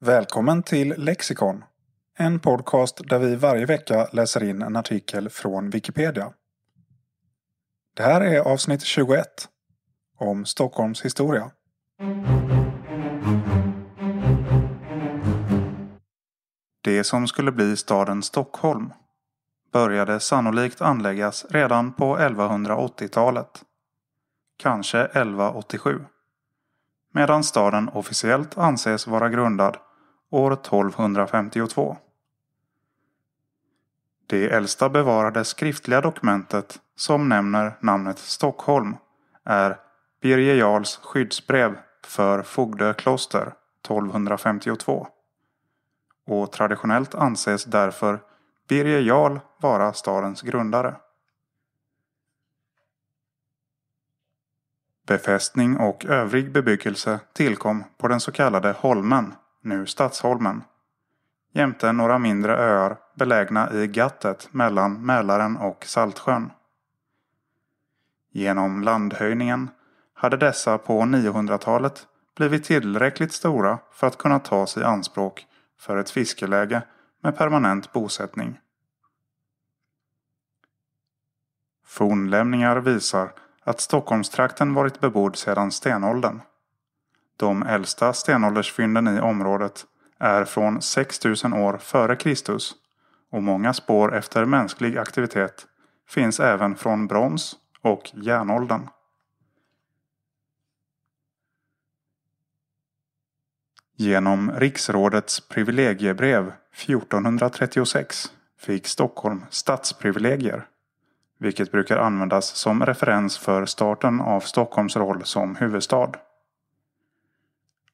Välkommen till Lexikon. En podcast där vi varje vecka läser in en artikel från Wikipedia. Det här är avsnitt 21 om Stockholms historia. Det som skulle bli staden Stockholm började sannolikt anläggas redan på 1180-talet. Kanske 1187 medan staden officiellt anses vara grundad år 1252. Det äldsta bevarade skriftliga dokumentet som nämner namnet Stockholm är Birger Jarls skyddsbrev för Fogdö kloster 1252. Och traditionellt anses därför Birger Jarl vara stadens grundare. Befästning och övrig bebyggelse tillkom på den så kallade Holmen nu Stadsholmen, jämte några mindre öar belägna i gattet mellan Mälaren och Saltsjön. Genom landhöjningen hade dessa på 900-talet blivit tillräckligt stora för att kunna tas i anspråk för ett fiskeläge med permanent bosättning. Fornlämningar visar att Stockholmstrakten varit bebodd sedan stenåldern. De äldsta stenåldersfynden i området är från 6000 år före Kristus och många spår efter mänsklig aktivitet finns även från brons och järnåldern. Genom riksrådets privilegiebrev 1436 fick Stockholm stadsprivilegier, vilket brukar användas som referens för starten av Stockholms roll som huvudstad.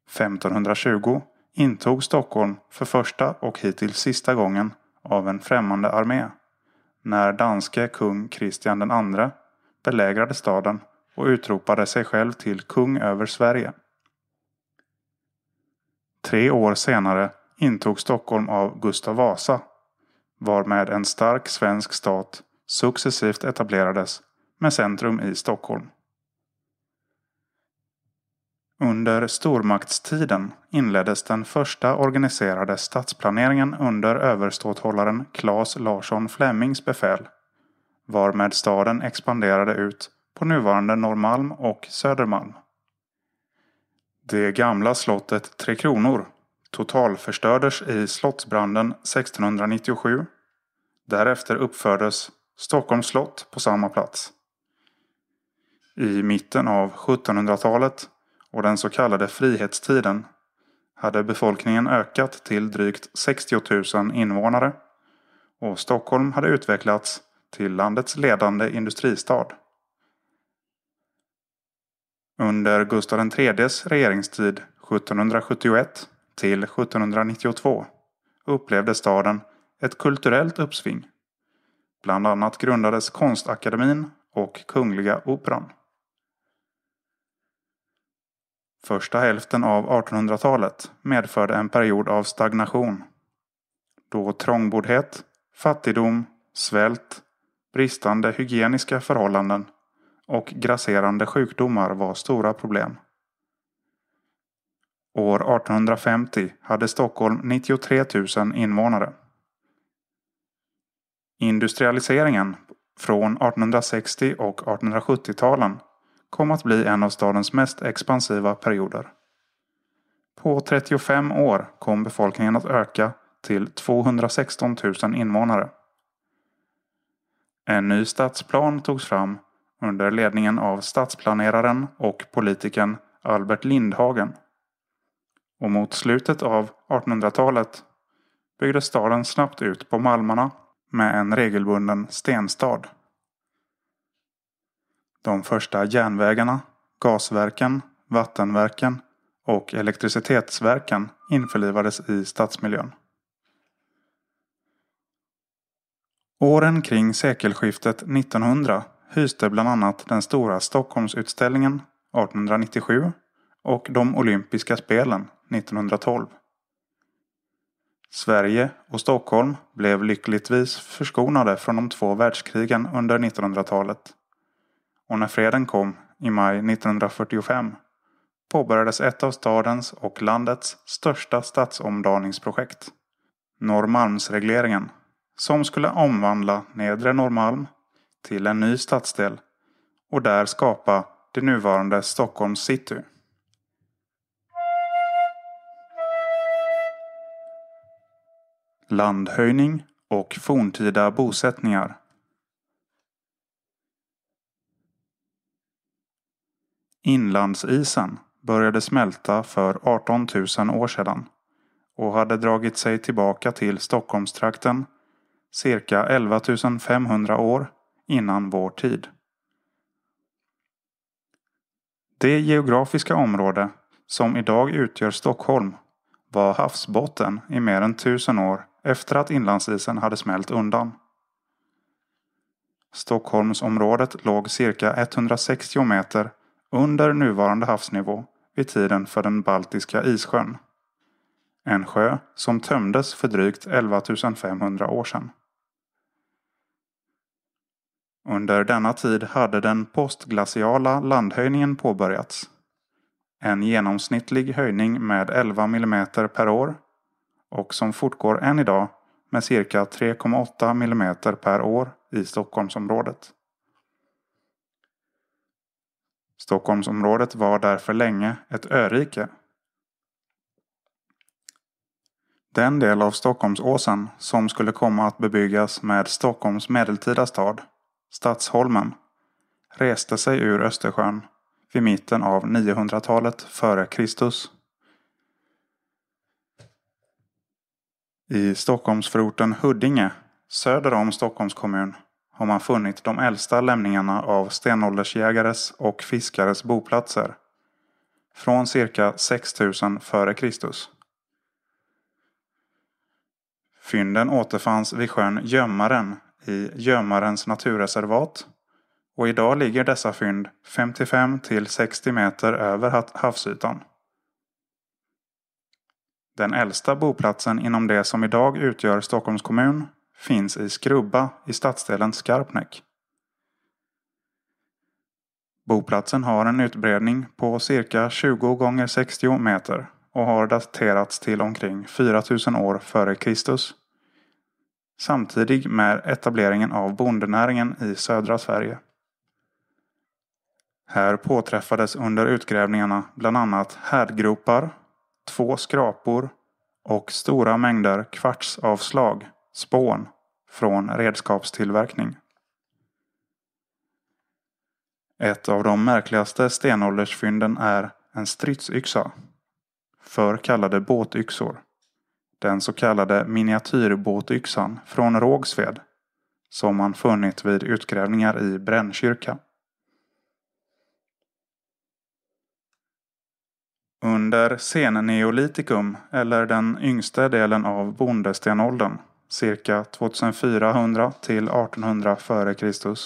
1520 intog Stockholm för första och hittills sista gången av en främmande armé när danske kung Kristian II belägrade staden och utropade sig själv till kung över Sverige. Tre år senare intog Stockholm av Gustav Vasa, varmed en stark svensk stat successivt etablerades med centrum i Stockholm. Under stormaktstiden inleddes den första organiserade stadsplaneringen under överståthållaren Claes Larsson Flemings befäl, varmed staden expanderade ut på nuvarande Norrmalm och Södermalm. Det gamla slottet Tre Kronor totalförstördes i slottsbranden 1697. Därefter uppfördes Stockholms slott på samma plats. I mitten av 1700-talet och den så kallade frihetstiden hade befolkningen ökat till drygt 60 000 invånare och Stockholm hade utvecklats till landets ledande industristad. Under Gustav IIIs regeringstid 1771 till 1792 upplevde staden ett kulturellt uppsving. Bland annat grundades Konstakademin och Kungliga Operan. Första hälften av 1800-talet medförde en period av stagnation. Då trångboddhet, fattigdom, svält, bristande hygieniska förhållanden och grasserande sjukdomar var stora problem. År 1850 hade Stockholm 93 000 invånare. Industrialiseringen från 1860 och 1870-talen kom att bli en av stadens mest expansiva perioder. På 35 år kom befolkningen att öka till 216 000 invånare. En ny stadsplan togs fram under ledningen av stadsplaneraren och politikern Albert Lindhagen. Och mot slutet av 1800-talet byggdes staden snabbt ut på malmarna med en regelbunden stenstad de första järnvägarna, gasverken, vattenverken och elektricitetsverken införlivades i stadsmiljön. Åren kring sekelskiftet 1900 hyste bland annat den stora Stockholmsutställningen 1897 och de olympiska spelen 1912. Sverige och Stockholm blev lyckligtvis förskonade från de två världskrigen under 1900-talet och när freden kom i maj 1945 påbörjades ett av stadens och landets största stadsomdaningsprojekt. Norrmalmsregleringen, som skulle omvandla Nedre Norrmalm till en ny stadsdel och där skapa det nuvarande Stockholms city. Landhöjning och forntida bosättningar Inlandsisen började smälta för 18 000 år sedan och hade dragit sig tillbaka till Stockholmstrakten cirka 11 500 år innan vår tid. Det geografiska område som idag utgör Stockholm var havsbotten i mer än tusen år efter att inlandsisen hade smält undan. Stockholmsområdet låg cirka 160 meter under nuvarande havsnivå vid tiden för den Baltiska issjön. En sjö som tömdes för drygt 11 500 år sedan. Under denna tid hade den postglaciala landhöjningen påbörjats. En genomsnittlig höjning med 11 mm per år och som fortgår än idag med cirka 3,8 mm per år i Stockholmsområdet. Stockholmsområdet var därför länge ett örike. Den del av Stockholmsåsen som skulle komma att bebyggas med Stockholms medeltida stad, Stadsholmen, reste sig ur Östersjön vid mitten av 900-talet före Kristus. I Stockholmsförorten Huddinge, söder om Stockholms kommun, har man funnit de äldsta lämningarna av stenåldersjägares och fiskares boplatser. Från cirka 6000 f.Kr. Fynden återfanns vid sjön Gömmaren i Gömmarens naturreservat och idag ligger dessa fynd 55 till 60 meter över havsytan. Den äldsta boplatsen inom det som idag utgör Stockholms kommun finns i Skrubba i stadsdelen Skarpnäck. Boplatsen har en utbredning på cirka 20 gånger 60 meter och har daterats till omkring 4000 år före Kristus. Samtidigt med etableringen av bondenäringen i södra Sverige. Här påträffades under utgrävningarna bland annat härdgropar, två skrapor och stora mängder kvartsavslag spån från redskapstillverkning. Ett av de märkligaste stenåldersfynden är en stridsyxa. Förr kallade båtyxor. Den så kallade miniatyrbåtyxan från Rågsved som man funnit vid utgrävningar i Brännkyrka. Under senneolitikum, eller den yngsta delen av bondestenåldern, cirka 2400 till 1800 f.Kr.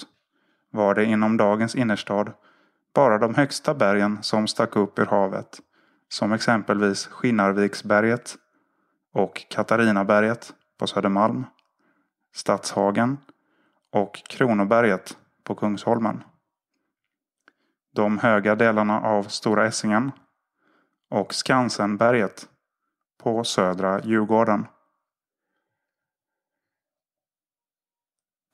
var det inom dagens innerstad bara de högsta bergen som stack upp ur havet, som exempelvis Skinnarviksberget och Katarinaberget på Södermalm, Stadshagen och Kronoberget på Kungsholmen. De höga delarna av Stora Essingen och Skansenberget på södra Djurgården.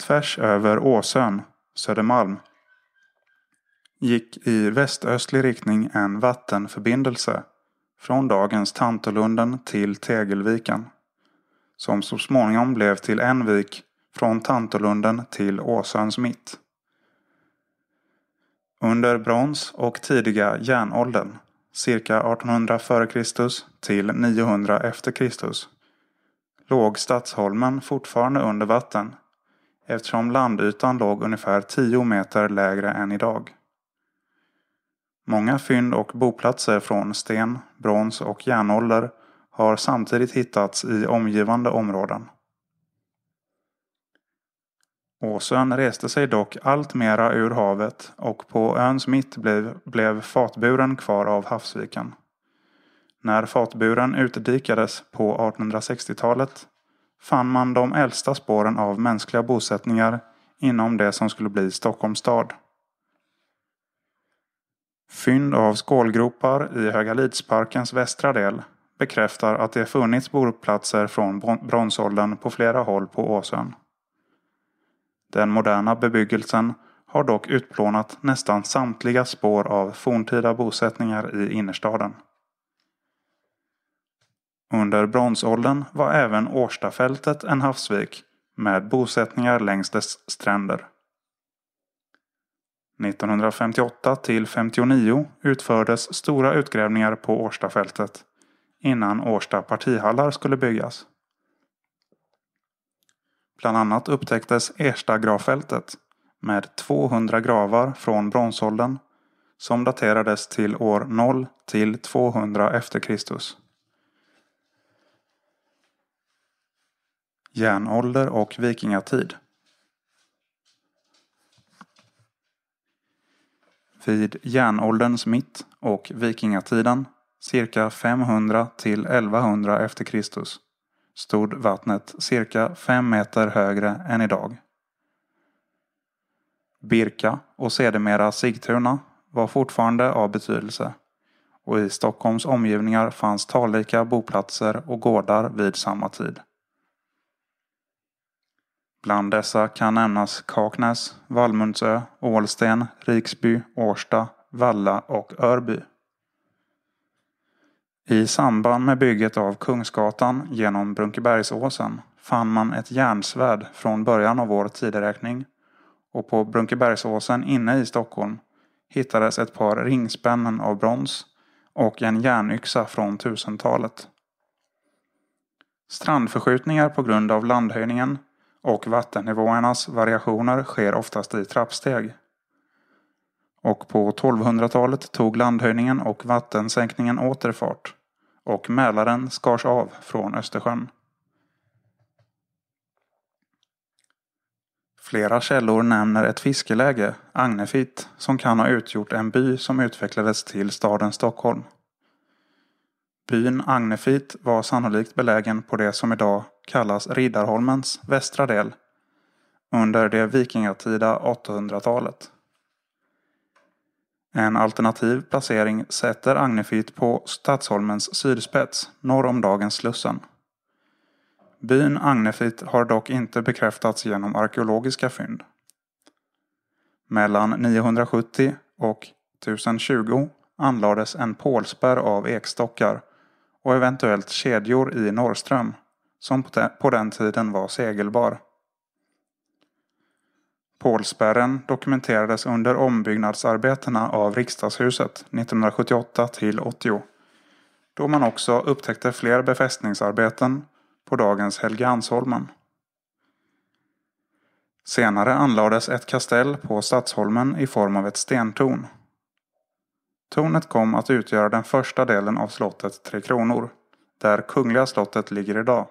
tvärs över Åsön, Södermalm, gick i västöstlig riktning en vattenförbindelse från dagens Tantolunden till Tegelviken, som så småningom blev till en vik från Tantolunden till Åsöns mitt. Under brons och tidiga järnåldern, cirka 1800 f.Kr. till 900 e.Kr., låg Stadsholmen fortfarande under vatten eftersom landytan låg ungefär 10 meter lägre än idag. Många fynd och boplatser från sten, brons och järnålder har samtidigt hittats i omgivande områden. Åsön reste sig dock allt mera ur havet och på öns mitt blev, blev fatburen kvar av havsviken. När fatburen utdikades på 1860-talet fann man de äldsta spåren av mänskliga bosättningar inom det som skulle bli Stockholms stad. Fynd av skålgropar i Högalidsparkens västra del bekräftar att det funnits boplatser från bronsåldern på flera håll på Åsön. Den moderna bebyggelsen har dock utplånat nästan samtliga spår av forntida bosättningar i innerstaden. Under bronsåldern var även Årstafältet en havsvik med bosättningar längs dess stränder. 1958 till 59 utfördes stora utgrävningar på Årstafältet innan Årsta partihallar skulle byggas. Bland annat upptäcktes Ersta gravfältet med 200 gravar från bronsåldern som daterades till år 0 till 200 efter Kristus. järnålder och vikingatid. Vid järnålderns mitt och vikingatiden, cirka 500 till 1100 efter Kristus, stod vattnet cirka fem meter högre än idag. Birka och sedermera Sigtuna var fortfarande av betydelse och i Stockholms omgivningar fanns talrika boplatser och gårdar vid samma tid. Bland dessa kan nämnas Kaknäs, Vallmundsö, Ålsten, Riksby, Årsta, Valla och Örby. I samband med bygget av Kungsgatan genom Brunkebergsåsen fann man ett järnsvärd från början av vår tideräkning och på Brunkebergsåsen inne i Stockholm hittades ett par ringspännen av brons och en järnyxa från 1000-talet. Strandförskjutningar på grund av landhöjningen och vattennivåernas variationer sker oftast i trappsteg. Och på 1200-talet tog landhöjningen och vattensänkningen återfart och Mälaren skars av från Östersjön. Flera källor nämner ett fiskeläge, Agnefit, som kan ha utgjort en by som utvecklades till staden Stockholm. Byn Agnefit var sannolikt belägen på det som idag kallas Riddarholmens västra del under det vikingatida 800-talet. En alternativ placering sätter Agnefit på Stadsholmens sydspets norr om dagens Slussen. Byn Agnefit har dock inte bekräftats genom arkeologiska fynd. Mellan 970 och 1020 anlades en pålspärr av ekstockar och eventuellt kedjor i Norrström, som på den tiden var segelbar. Pålspärren dokumenterades under ombyggnadsarbetena av riksdagshuset 1978 till 80, då man också upptäckte fler befästningsarbeten på dagens Helgeandsholmen. Senare anlades ett kastell på Stadsholmen i form av ett stentorn Tornet kom att utgöra den första delen av slottet Tre Kronor, där Kungliga slottet ligger idag.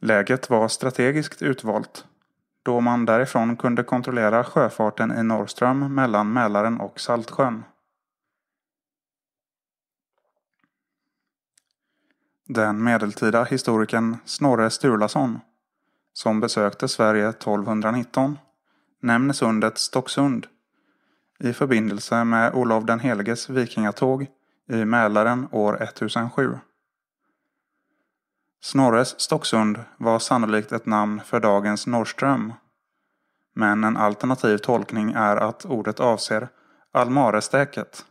Läget var strategiskt utvalt, då man därifrån kunde kontrollera sjöfarten i Norrström mellan Mälaren och Saltsjön. Den medeltida historikern Snorre Sturlason, som besökte Sverige 1219, nämner sundet Stocksund i förbindelse med Olof den heliges vikingatåg i Mälaren år 1007. Snorres Stocksund var sannolikt ett namn för dagens Norrström. Men en alternativ tolkning är att ordet avser Almarestäket.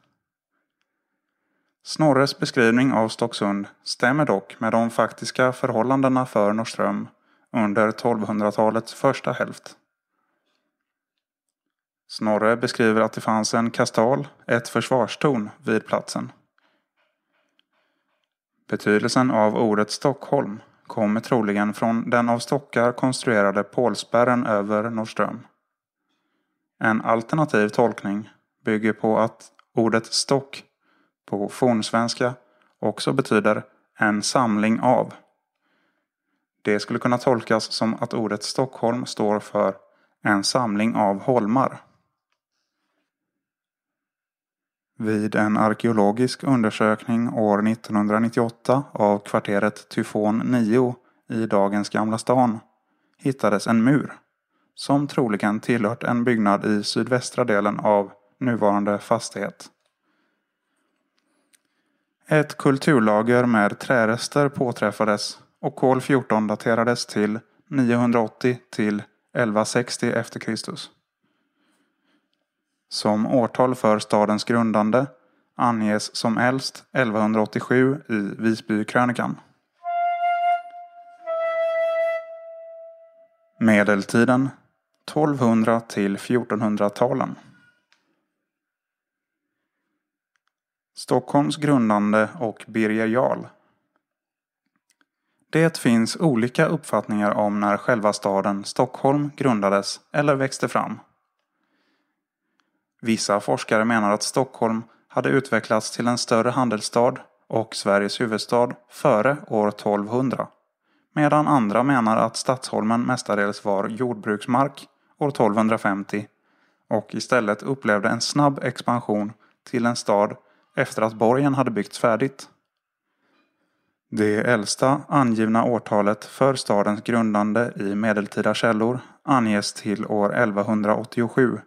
Snorres beskrivning av Stocksund stämmer dock med de faktiska förhållandena för Norrström under 1200-talets första hälft. Snorre beskriver att det fanns en kastal, ett försvarstorn, vid platsen. Betydelsen av ordet Stockholm kommer troligen från den av stockar konstruerade pålspärren över Norrström. En alternativ tolkning bygger på att ordet stock på fornsvenska också betyder en samling av. Det skulle kunna tolkas som att ordet Stockholm står för en samling av holmar. Vid en arkeologisk undersökning år 1998 av kvarteret Tyfon 9 i dagens Gamla stan hittades en mur som troligen tillhört en byggnad i sydvästra delen av nuvarande fastighet. Ett kulturlager med trärester påträffades och kol 14 daterades till 980 till 1160 efter Kristus. Som årtal för stadens grundande anges som äldst 1187 i Visbykrönikan. Medeltiden 1200 till 1400-talen. Stockholms grundande och Birger Jarl. Det finns olika uppfattningar om när själva staden Stockholm grundades eller växte fram Vissa forskare menar att Stockholm hade utvecklats till en större handelsstad och Sveriges huvudstad före år 1200. Medan andra menar att Stadsholmen mestadels var jordbruksmark år 1250 och istället upplevde en snabb expansion till en stad efter att borgen hade byggts färdigt. Det äldsta angivna årtalet för stadens grundande i medeltida källor anges till år 1187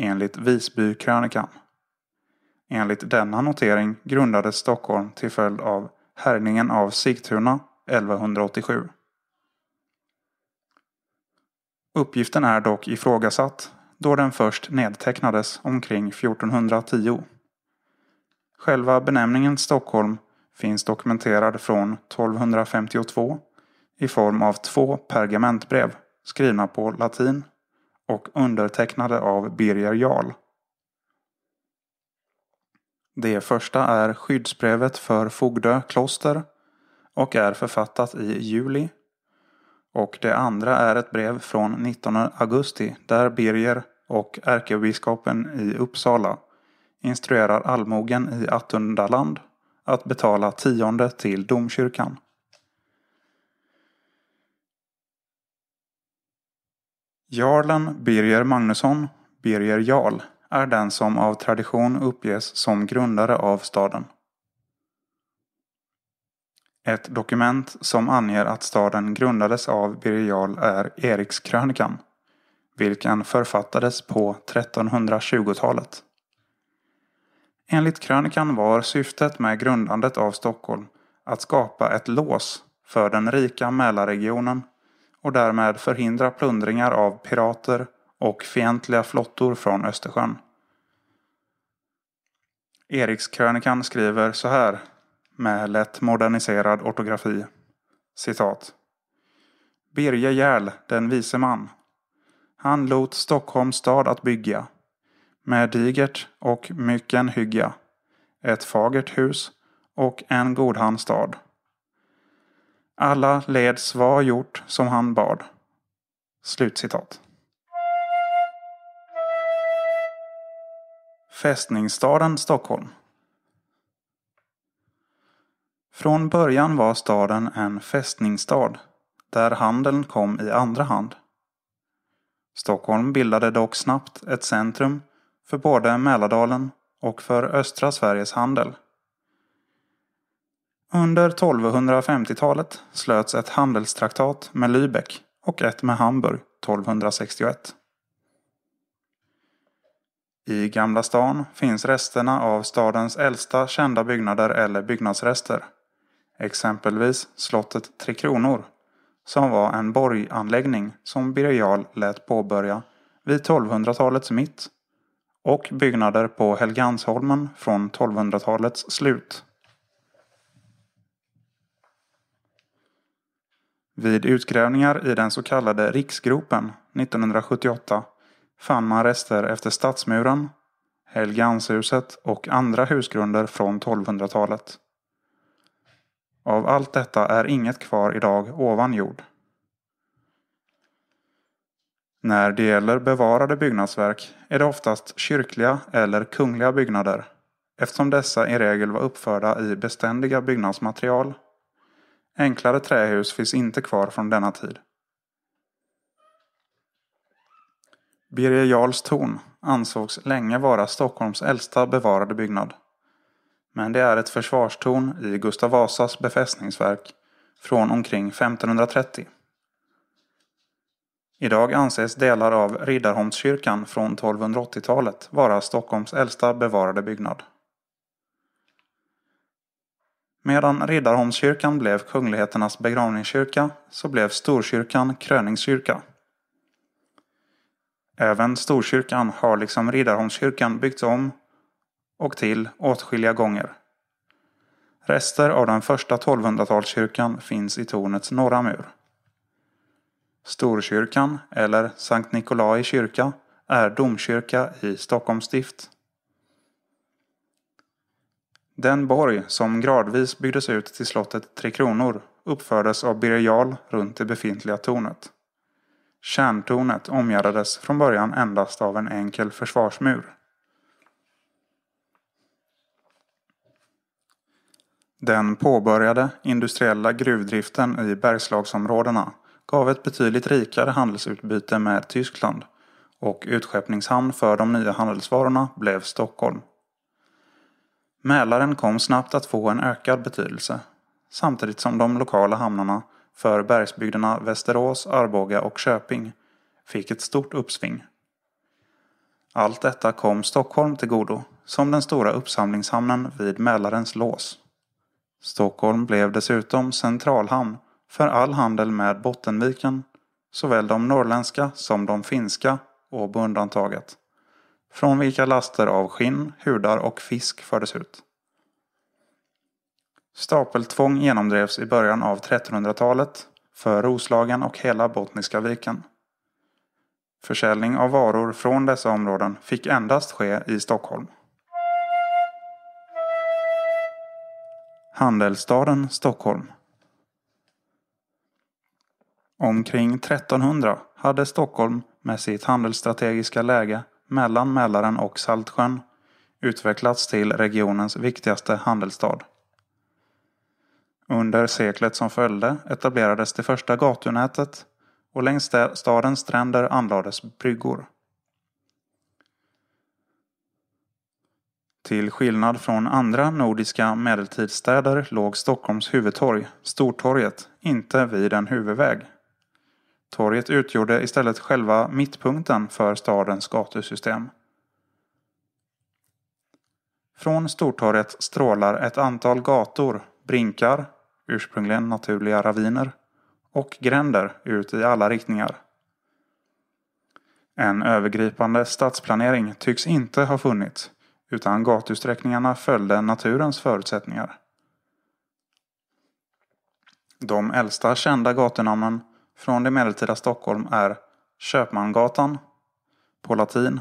enligt Visbykrönikan. Enligt denna notering grundades Stockholm till följd av härjningen av Sigtuna 1187. Uppgiften är dock ifrågasatt då den först nedtecknades omkring 1410. Själva benämningen Stockholm finns dokumenterad från 1252 i form av två pergamentbrev skrivna på latin och undertecknade av Birger Jarl. Det första är skyddsbrevet för Fogdö kloster och är författat i juli. Och det andra är ett brev från 19 augusti där Birger och ärkebiskopen i Uppsala instruerar allmogen i Attundaland att betala tionde till domkyrkan. Jarlen Birger Magnusson, Birger Jarl, är den som av tradition uppges som grundare av staden. Ett dokument som anger att staden grundades av Birger Jarl är Erikskrönikan, vilken författades på 1320-talet. Enligt krönikan var syftet med grundandet av Stockholm att skapa ett lås för den rika Mälarregionen och därmed förhindra plundringar av pirater och fientliga flottor från Östersjön. Erikskrönikan skriver så här, med lätt moderniserad ortografi. Citat. Birger Järl, den vise man. Han lot Stockholms stad att bygga, med digert och mycken hygga. ett fagert hus och en godhamn stad. Alla leds var gjort som han bad. Slutcitat. Fästningsstaden Stockholm. Från början var staden en fästningsstad, där handeln kom i andra hand. Stockholm bildade dock snabbt ett centrum för både Mälardalen och för östra Sveriges handel. Under 1250-talet slöts ett handelstraktat med Lübeck och ett med Hamburg 1261. I Gamla stan finns resterna av stadens äldsta kända byggnader eller byggnadsrester. Exempelvis slottet Tre Kronor, som var en borganläggning som Birger Jarl lät påbörja vid 1200-talets mitt och byggnader på Helgansholmen från 1200-talets slut. Vid utgrävningar i den så kallade Riksgropen 1978 fann man rester efter stadsmuren, Helgeandshuset och andra husgrunder från 1200-talet. Av allt detta är inget kvar idag ovan jord. När det gäller bevarade byggnadsverk är det oftast kyrkliga eller kungliga byggnader eftersom dessa i regel var uppförda i beständiga byggnadsmaterial Enklare trähus finns inte kvar från denna tid. Birger Jarls torn ansågs länge vara Stockholms äldsta bevarade byggnad. Men det är ett försvarstorn i Gustav Vasas befästningsverk från omkring 1530. Idag anses delar av Riddarholmskyrkan från 1280-talet vara Stockholms äldsta bevarade byggnad. Medan Riddarholmskyrkan blev kungligheternas begravningskyrka så blev Storkyrkan kröningskyrka. Även Storkyrkan har liksom Riddarholmskyrkan byggts om och till åtskilliga gånger. Rester av den första 1200-talskyrkan finns i tornets norra mur. Storkyrkan, eller Sankt Nikolai kyrka, är domkyrka i Stockholms stift. Den borg som gradvis byggdes ut till slottet Tre Kronor uppfördes av Birger Jarl runt det befintliga tornet. Kärntornet omgärdades från början endast av en enkel försvarsmur. Den påbörjade industriella gruvdriften i Bergslagsområdena gav ett betydligt rikare handelsutbyte med Tyskland och utskeppningshamn för de nya handelsvarorna blev Stockholm. Mälaren kom snabbt att få en ökad betydelse, samtidigt som de lokala hamnarna för bergsbygderna Västerås, Arboga och Köping fick ett stort uppsving. Allt detta kom Stockholm till godo, som den stora uppsamlingshamnen vid Mälarens lås. Stockholm blev dessutom centralhamn för all handel med Bottenviken, såväl de norrländska som de finska, Åbo undantaget från vilka laster av skinn, hudar och fisk fördes ut. Stapeltvång genomdrevs i början av 1300-talet för Roslagen och hela Bottniska viken. Försäljning av varor från dessa områden fick endast ske i Stockholm. Handelsstaden Stockholm Omkring 1300 hade Stockholm med sitt handelsstrategiska läge mellan Mälaren och Saltsjön utvecklats till regionens viktigaste handelsstad. Under seklet som följde etablerades det första gatunätet och längs stadens stränder anlades bryggor. Till skillnad från andra nordiska medeltidsstäder låg Stockholms huvudtorg, Stortorget, inte vid en huvudväg Torget utgjorde istället själva mittpunkten för stadens gatusystem. Från Stortorget strålar ett antal gator, brinkar, ursprungligen naturliga raviner, och gränder ut i alla riktningar. En övergripande stadsplanering tycks inte ha funnits, utan gatusträckningarna följde naturens förutsättningar. De äldsta kända gatunamnen från det medeltida Stockholm är Köpmangatan på latin.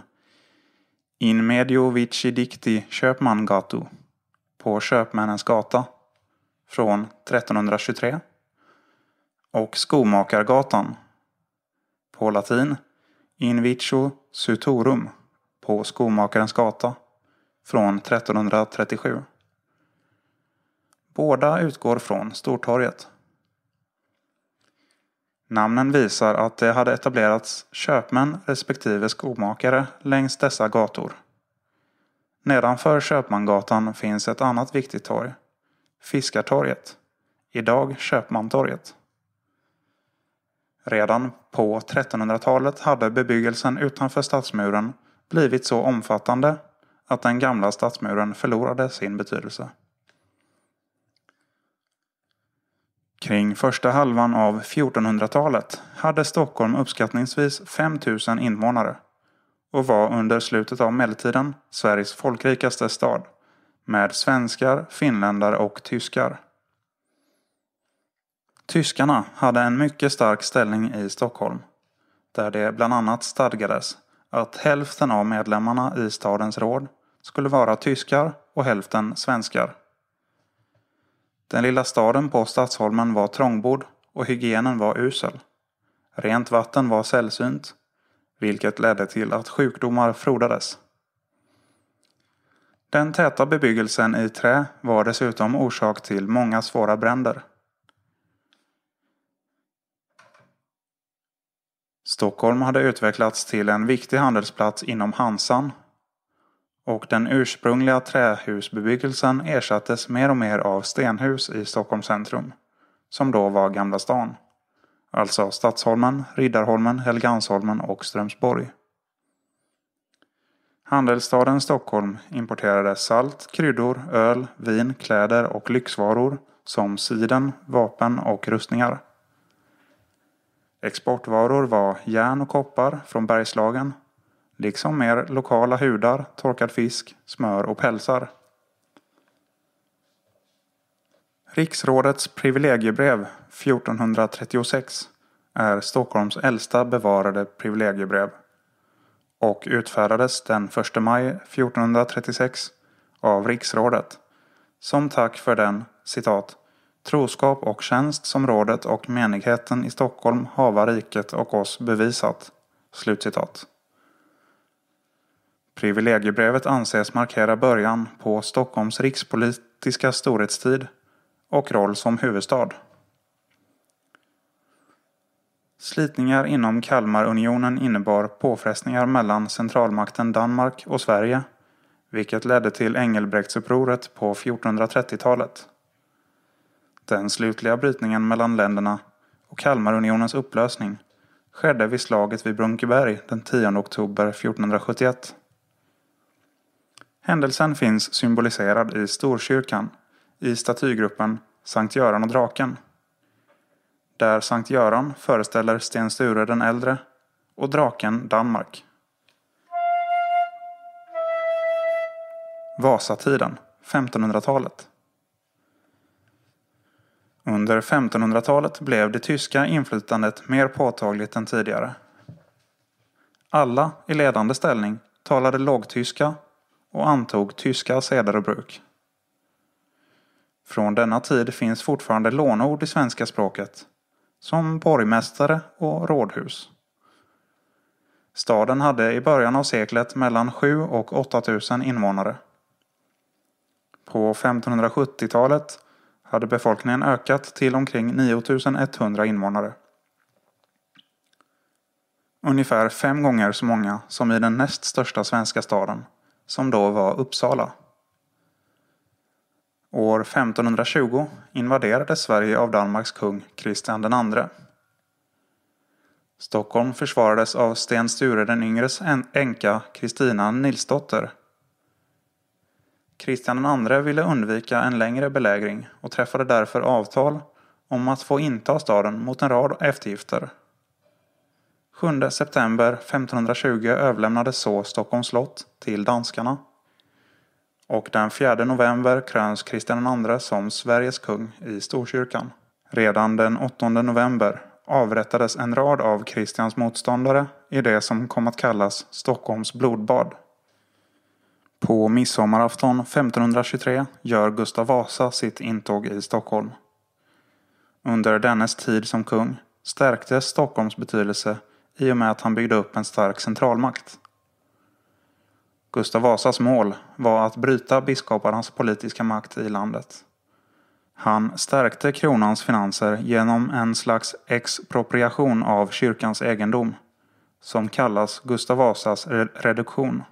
In medio vici dicti Köpmangatu på Köpmännens gata från 1323 och Skomakargatan på latin In vicio sutorum på Skomakarens gata från 1337. Båda utgår från Stortorget. Namnen visar att det hade etablerats köpmän respektive skomakare längs dessa gator. Nedanför Köpmangatan finns ett annat viktigt torg, Fiskartorget, idag Köpmantorget. Redan på 1300-talet hade bebyggelsen utanför stadsmuren blivit så omfattande att den gamla stadsmuren förlorade sin betydelse. Kring första halvan av 1400-talet hade Stockholm uppskattningsvis 5000 invånare och var under slutet av medeltiden Sveriges folkrikaste stad med svenskar, finländare och tyskar. Tyskarna hade en mycket stark ställning i Stockholm där det bland annat stadgades att hälften av medlemmarna i stadens råd skulle vara tyskar och hälften svenskar. Den lilla staden på Stadsholmen var trångbodd och hygienen var usel. Rent vatten var sällsynt, vilket ledde till att sjukdomar frodades. Den täta bebyggelsen i trä var dessutom orsak till många svåra bränder. Stockholm hade utvecklats till en viktig handelsplats inom Hansan och den ursprungliga trähusbebyggelsen ersattes mer och mer av stenhus i Stockholms centrum, som då var Gamla stan. Alltså Stadsholmen, Riddarholmen, Helgansholmen och Strömsborg. Handelsstaden Stockholm importerade salt, kryddor, öl, vin, kläder och lyxvaror som siden, vapen och rustningar. Exportvaror var järn och koppar från Bergslagen liksom mer lokala hudar, torkad fisk, smör och pälsar. Riksrådets privilegiebrev 1436 är Stockholms äldsta bevarade privilegiebrev och utfärdades den 1 maj 1436 av riksrådet som tack för den citat troskap och tjänst som rådet och menigheten i Stockholm hava riket och oss bevisat. Slutcitat. Privilegiebrevet anses markera början på Stockholms rikspolitiska storhetstid och roll som huvudstad. Slitningar inom Kalmarunionen innebar påfrestningar mellan centralmakten Danmark och Sverige, vilket ledde till Engelbrektsupproret på 1430-talet. Den slutliga brytningen mellan länderna och Kalmarunionens upplösning skedde vid slaget vid Brunkeberg den 10 oktober 1471. Händelsen finns symboliserad i Storkyrkan, i statygruppen Sankt Göran och draken. Där Sankt Göran föreställer Sten Sture den äldre och draken Danmark. Vasatiden, 1500-talet. Under 1500-talet blev det tyska inflytandet mer påtagligt än tidigare. Alla i ledande ställning talade lågtyska och antog tyska seder och bruk. Från denna tid finns fortfarande lånord i svenska språket, som borgmästare och rådhus. Staden hade i början av seklet mellan 7 och 8 000 invånare. På 1570-talet hade befolkningen ökat till omkring 9 100 invånare. Ungefär fem gånger så många som i den näst största svenska staden, som då var Uppsala. År 1520 invaderades Sverige av Danmarks kung Kristian II. Stockholm försvarades av Sten Sture den yngres änka Kristina Nilsdotter. Kristian II ville undvika en längre belägring och träffade därför avtal om att få inta staden mot en rad eftergifter. 7 september 1520 överlämnades så Stockholms slott till danskarna. Och den 4 november kröns Kristian II som Sveriges kung i Storkyrkan. Redan den 8 november avrättades en rad av Kristians motståndare i det som kom att kallas Stockholms blodbad. På midsommarafton 1523 gör Gustav Vasa sitt intåg i Stockholm. Under dennes tid som kung stärktes Stockholms betydelse i och med att han byggde upp en stark centralmakt. Gustav Vasas mål var att bryta biskoparnas politiska makt i landet. Han stärkte kronans finanser genom en slags expropriation av kyrkans egendom, som kallas Gustav Vasas reduktion.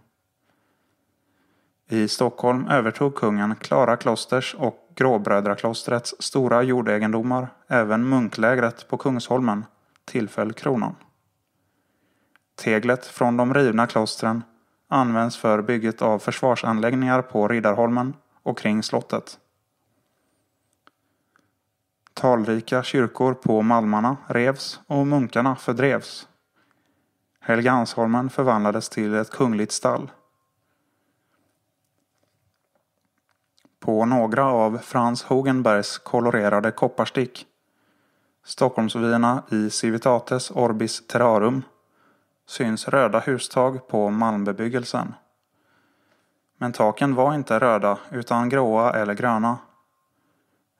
I Stockholm övertog kungen Klara klosters och Gråbrödraklostrets stora jordegendomar, även munklägret på Kungsholmen tillföll kronan. Teglet från de rivna klostren används för bygget av försvarsanläggningar på Riddarholmen och kring slottet. Talrika kyrkor på Malmarna revs och munkarna fördrevs. Helgansholmen förvandlades till ett kungligt stall. På några av Frans Hogenbergs kolorerade kopparstick, Stockholmsvyerna i Civitates Orbis Terrarum syns röda hustag på malmbebyggelsen. Men taken var inte röda utan gråa eller gröna.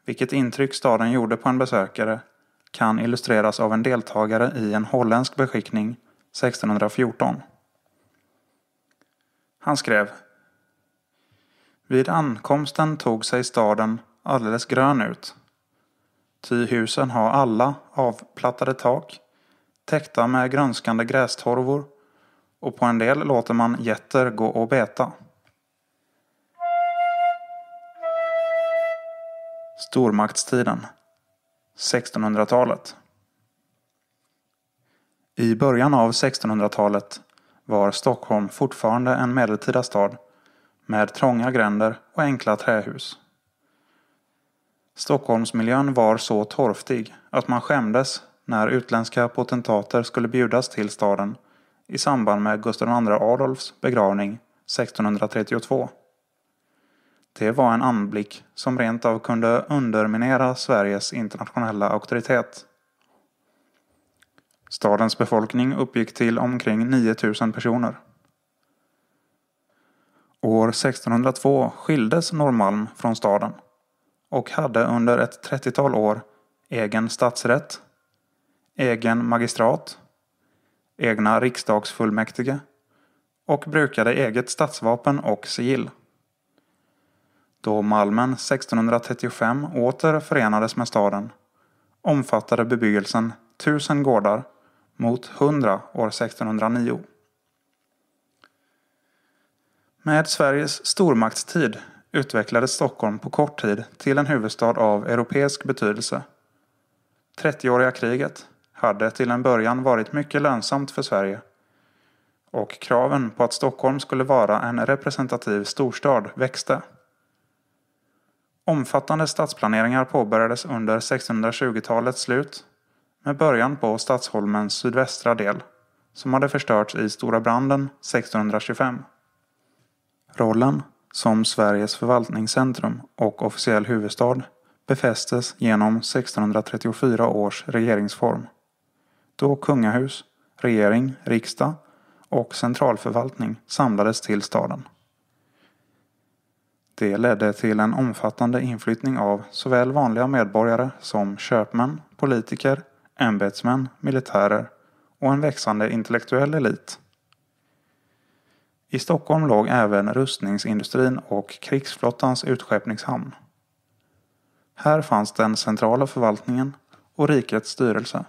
Vilket intryck staden gjorde på en besökare kan illustreras av en deltagare i en holländsk beskickning 1614. Han skrev Vid ankomsten tog sig staden alldeles grön ut. Ty husen har alla avplattade tak täckta med grönskande grästorvor och på en del låter man getter gå och beta. Stormaktstiden 1600-talet I början av 1600-talet var Stockholm fortfarande en medeltida stad med trånga gränder och enkla trähus. Stockholmsmiljön var så torftig att man skämdes när utländska potentater skulle bjudas till staden i samband med Gustav II Adolfs begravning 1632. Det var en anblick som rent av kunde underminera Sveriges internationella auktoritet. Stadens befolkning uppgick till omkring 9000 personer. År 1602 skildes Norrmalm från staden och hade under ett 30-tal år egen stadsrätt egen magistrat, egna riksdagsfullmäktige och brukade eget statsvapen och sigill. Då Malmen 1635 åter förenades med staden omfattade bebyggelsen tusen gårdar mot 100 år 1609. Med Sveriges stormaktstid utvecklades Stockholm på kort tid till en huvudstad av europeisk betydelse. 30-åriga kriget hade till en början varit mycket lönsamt för Sverige. Och kraven på att Stockholm skulle vara en representativ storstad växte. Omfattande stadsplaneringar påbörjades under 1620-talets slut med början på Stadsholmens sydvästra del som hade förstörts i Stora branden 1625. Rollen som Sveriges förvaltningscentrum och officiell huvudstad befästes genom 1634 års regeringsform då kungahus, regering, riksdag och centralförvaltning samlades till staden. Det ledde till en omfattande inflyttning av såväl vanliga medborgare som köpmän, politiker, ämbetsmän, militärer och en växande intellektuell elit. I Stockholm låg även rustningsindustrin och krigsflottans utskeppningshamn. Här fanns den centrala förvaltningen och rikets styrelse.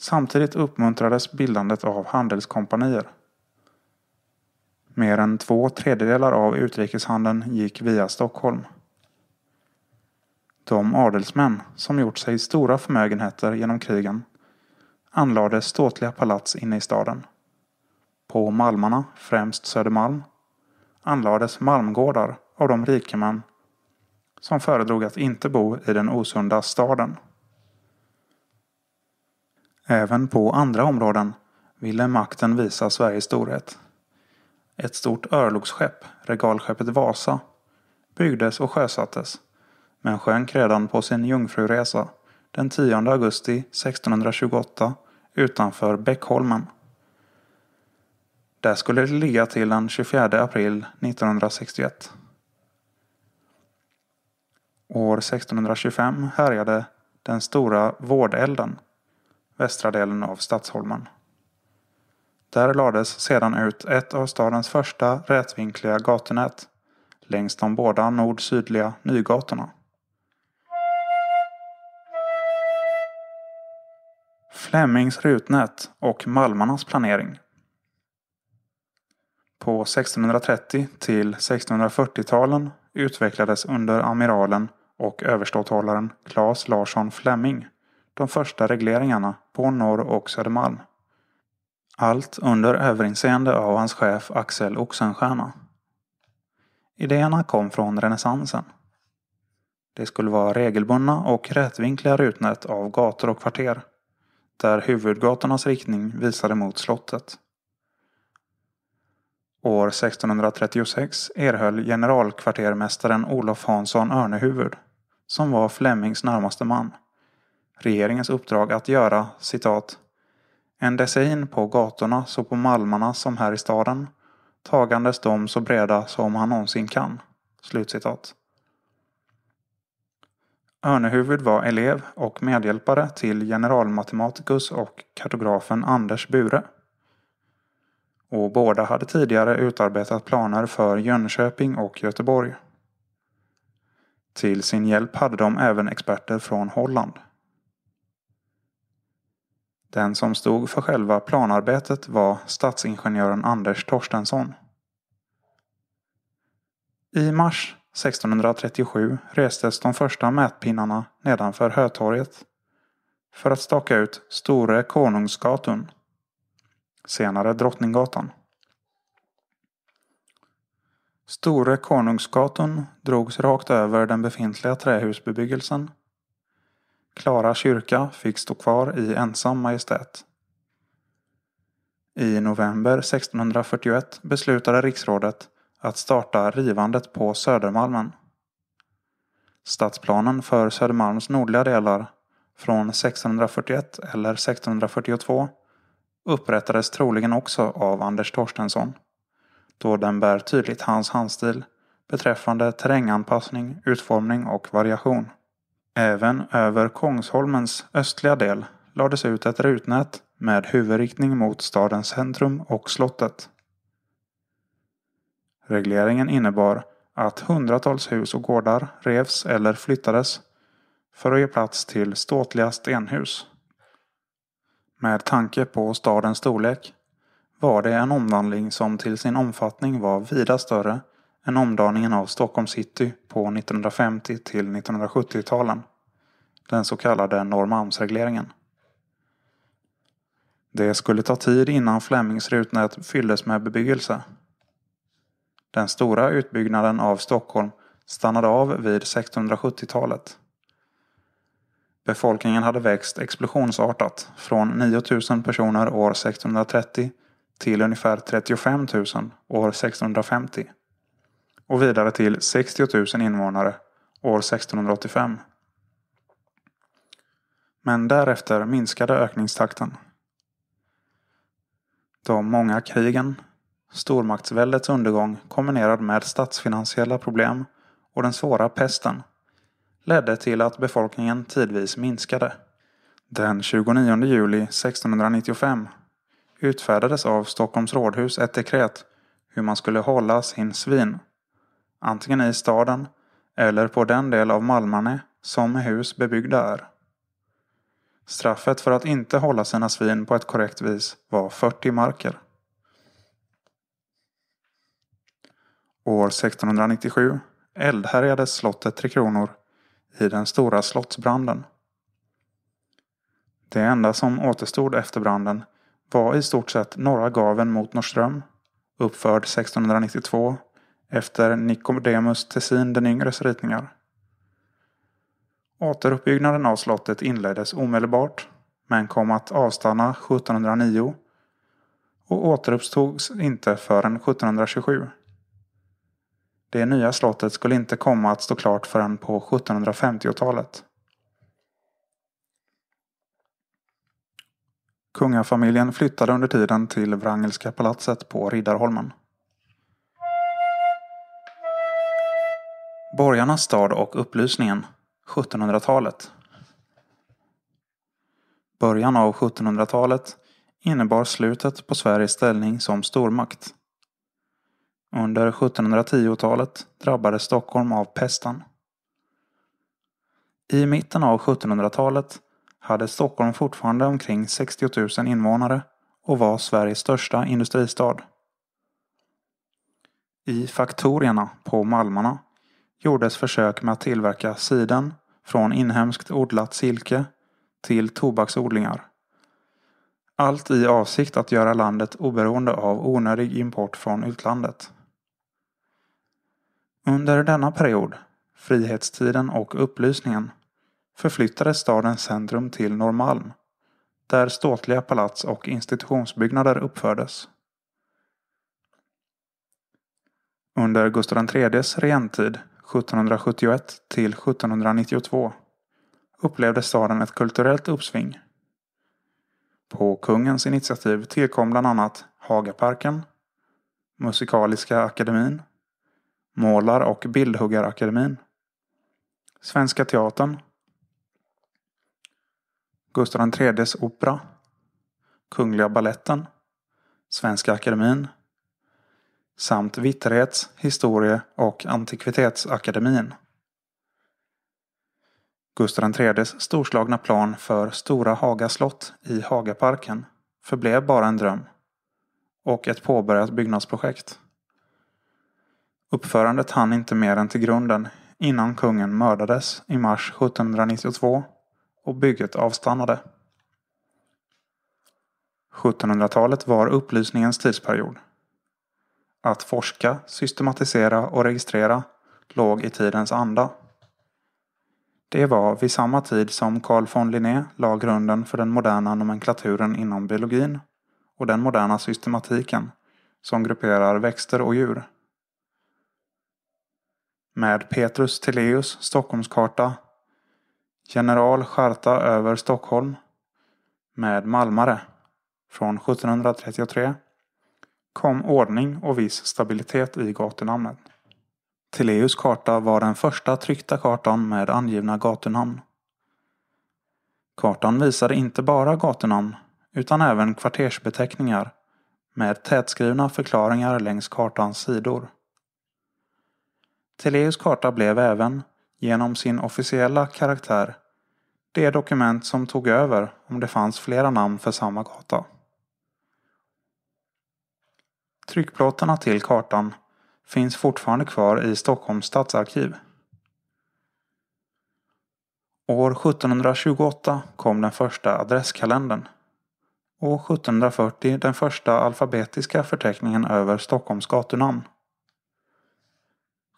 Samtidigt uppmuntrades bildandet av handelskompanier. Mer än två tredjedelar av utrikeshandeln gick via Stockholm. De adelsmän som gjort sig stora förmögenheter genom krigen anlade ståtliga palats inne i staden. På malmarna, främst Södermalm, anlades malmgårdar av de rikemän som föredrog att inte bo i den osunda staden. Även på andra områden ville makten visa Sveriges storhet. Ett stort örlogsskepp, regalskeppet Vasa, byggdes och sjösattes men sjönk redan på sin jungfruresa den 10 augusti 1628 utanför Bäckholmen. Där skulle det ligga till den 24 april 1961. År 1625 härjade den stora vårdelden västra delen av Stadsholmen. Där lades sedan ut ett av stadens första rätvinkliga gatunät längs de båda nord-sydliga Nygatorna. Flemings rutnät och malmarnas planering. På 1630 till 1640-talen utvecklades under amiralen och överståthållaren Claes Larsson Flemming de första regleringarna på Norr och Södermalm. Allt under överinseende av hans chef Axel Oxenstierna. Idéerna kom från renässansen. Det skulle vara regelbundna och rätvinkliga rutnät av gator och kvarter, där huvudgatornas riktning visade mot slottet. År 1636 erhöll generalkvartermästaren Olof Hansson Örnehuvud, som var Flemmings närmaste man, regeringens uppdrag att göra citat en design på gatorna så på malmarna som här i staden, tagandes de så breda som han någonsin kan." Slutcitat. Örnehuvud var elev och medhjälpare till generalmatematikus och kartografen Anders Bure. Och båda hade tidigare utarbetat planer för Jönköping och Göteborg. Till sin hjälp hade de även experter från Holland. Den som stod för själva planarbetet var stadsingenjören Anders Torstensson. I mars 1637 restes de första mätpinnarna nedanför Hötorget för att staka ut Store Konungsgatan, senare Drottninggatan. Store Konungsgatan drogs rakt över den befintliga trähusbebyggelsen Klara kyrka fick stå kvar i ensam majestät. I november 1641 beslutade riksrådet att starta rivandet på Södermalmen. Stadsplanen för Södermalms nordliga delar från 1641 eller 1642 upprättades troligen också av Anders Torstensson, då den bär tydligt hans handstil beträffande terränganpassning, utformning och variation. Även över Kongsholmens östliga del lades ut ett rutnät med huvudriktning mot stadens centrum och slottet. Regleringen innebar att hundratals hus och gårdar revs eller flyttades för att ge plats till ståtliga stenhus. Med tanke på stadens storlek var det en omvandling som till sin omfattning var vida större än omdaningen av Stockholm city på 1950 till 1970-talen. Den så kallade Norrmalmsregleringen. Det skulle ta tid innan Flemings rutnät fylldes med bebyggelse. Den stora utbyggnaden av Stockholm stannade av vid 1670-talet. Befolkningen hade växt explosionsartat från 9000 personer år 1630 till ungefär 35 000 år 1650 och vidare till 60 000 invånare år 1685. Men därefter minskade ökningstakten. De många krigen, stormaktsväldets undergång kombinerad med statsfinansiella problem och den svåra pesten ledde till att befolkningen tidvis minskade. Den 29 juli 1695 utfärdades av Stockholms rådhus ett dekret hur man skulle hålla sin svin antingen i staden eller på den del av Malmarne som med hus bebyggda är. Straffet för att inte hålla sina svin på ett korrekt vis var 40 marker. År 1697 eldhärjades slottet Tre Kronor i den stora slottsbranden. Det enda som återstod efter branden var i stort sett norra gaven mot Norrström, uppförd 1692 efter Nicodemus Tessin den yngres ritningar. Återuppbyggnaden av slottet inleddes omedelbart men kom att avstanna 1709 och återupptogs inte förrän 1727. Det nya slottet skulle inte komma att stå klart förrän på 1750-talet. Kungafamiljen flyttade under tiden till Wrangelska palatset på Riddarholmen. Borgarnas stad och upplysningen 1700-talet Början av 1700-talet innebar slutet på Sveriges ställning som stormakt. Under 1710-talet drabbades Stockholm av pesten. I mitten av 1700-talet hade Stockholm fortfarande omkring 60 000 invånare och var Sveriges största industristad. I faktorierna på Malmarna gjordes försök med att tillverka siden från inhemskt odlat silke till tobaksodlingar. Allt i avsikt att göra landet oberoende av onödig import från utlandet. Under denna period, frihetstiden och upplysningen, förflyttades stadens centrum till Norrmalm, där ståtliga palats och institutionsbyggnader uppfördes. Under Gustav IIIs regenttid 1771 till 1792 upplevde staden ett kulturellt uppsving. På kungens initiativ tillkom bland annat Hagaparken, Musikaliska akademin, Målar och bildhuggarakademin, Svenska teatern, Gustav IIIs opera, Kungliga balletten, Svenska akademin samt Vitterhets-, historie och antikvitetsakademin. Gustav IIIs storslagna plan för Stora Haga slott i Hagaparken förblev bara en dröm och ett påbörjat byggnadsprojekt. Uppförandet hann inte mer än till grunden innan kungen mördades i mars 1792 och bygget avstannade. 1700-talet var upplysningens tidsperiod att forska, systematisera och registrera låg i tidens anda. Det var vid samma tid som Carl von Linné la grunden för den moderna nomenklaturen inom biologin och den moderna systematiken som grupperar växter och djur. Med Petrus Teleus Stockholmskarta, General Charta över Stockholm med Malmare från 1733 kom ordning och viss stabilitet i gatunamnen. Teleus karta var den första tryckta kartan med angivna gatunamn. Kartan visade inte bara gatunamn utan även kvartersbeteckningar med tätskrivna förklaringar längs kartans sidor. Teleus karta blev även, genom sin officiella karaktär, det dokument som tog över om det fanns flera namn för samma gata. Tryckplåtarna till kartan finns fortfarande kvar i Stockholms stadsarkiv. År 1728 kom den första adresskalendern och 1740 den första alfabetiska förteckningen över Stockholms gatunamn.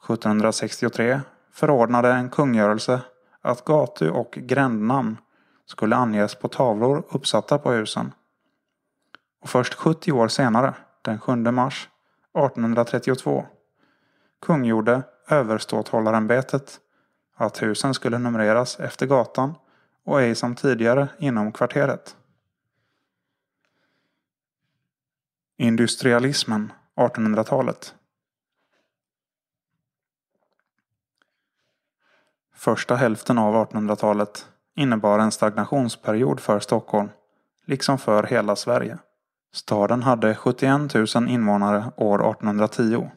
1763 förordnade en kungörelse att gatu och grändnamn skulle anges på tavlor uppsatta på husen. Och först 70 år senare, den 7 mars 1832 kungjorde överståthållarämbetet att husen skulle numreras efter gatan och ej som tidigare inom kvarteret. Industrialismen 1800-talet Första hälften av 1800-talet innebar en stagnationsperiod för Stockholm, liksom för hela Sverige. Staden hade 71 000 invånare år 1810.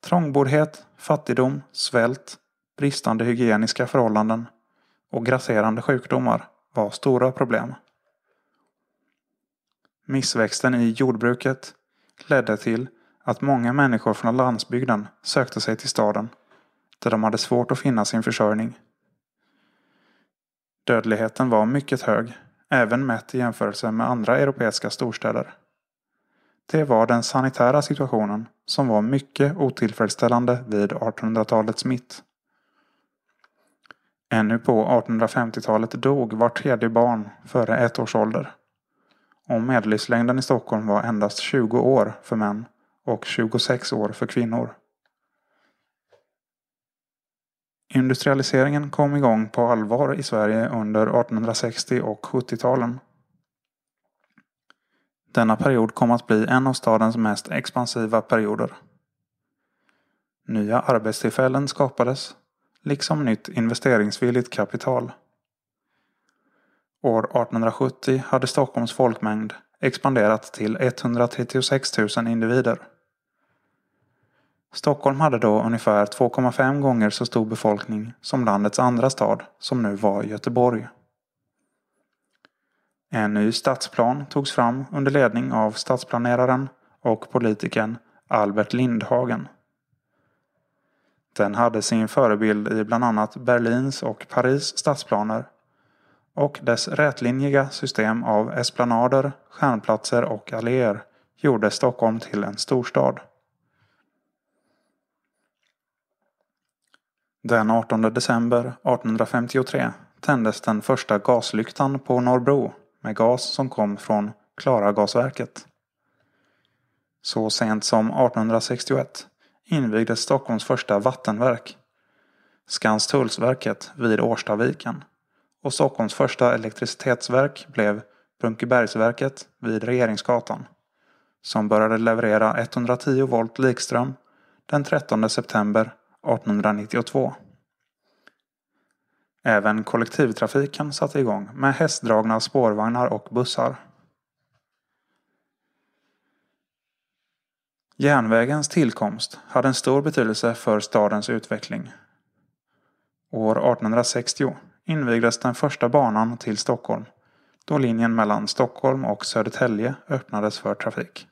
Trångboddhet, fattigdom, svält, bristande hygieniska förhållanden och grasserande sjukdomar var stora problem. Missväxten i jordbruket ledde till att många människor från landsbygden sökte sig till staden, där de hade svårt att finna sin försörjning. Dödligheten var mycket hög även mätt i jämförelse med andra europeiska storstäder. Det var den sanitära situationen som var mycket otillfredsställande vid 1800-talets mitt. Ännu på 1850-talet dog vart tredje barn före ett års ålder. Och medellivslängden i Stockholm var endast 20 år för män och 26 år för kvinnor. Industrialiseringen kom igång på allvar i Sverige under 1860 och 70-talen. Denna period kom att bli en av stadens mest expansiva perioder. Nya arbetstillfällen skapades, liksom nytt investeringsvilligt kapital. År 1870 hade Stockholms folkmängd expanderat till 136 000 individer. Stockholm hade då ungefär 2,5 gånger så stor befolkning som landets andra stad, som nu var Göteborg. En ny stadsplan togs fram under ledning av stadsplaneraren och politikern Albert Lindhagen. Den hade sin förebild i bland annat Berlins och Paris stadsplaner och dess rätlinjiga system av esplanader, stjärnplatser och alléer gjorde Stockholm till en storstad. Den 18 december 1853 tändes den första gaslyktan på Norrbro med gas som kom från Klaragasverket. Så sent som 1861 invigdes Stockholms första vattenverk, Skanstullsverket vid Årstaviken och Stockholms första elektricitetsverk blev Brunkebergsverket vid Regeringsgatan som började leverera 110 volt likström den 13 september 1892. Även kollektivtrafiken satte igång med hästdragna spårvagnar och bussar. Järnvägens tillkomst hade en stor betydelse för stadens utveckling. År 1860 invigdes den första banan till Stockholm då linjen mellan Stockholm och Södertälje öppnades för trafik.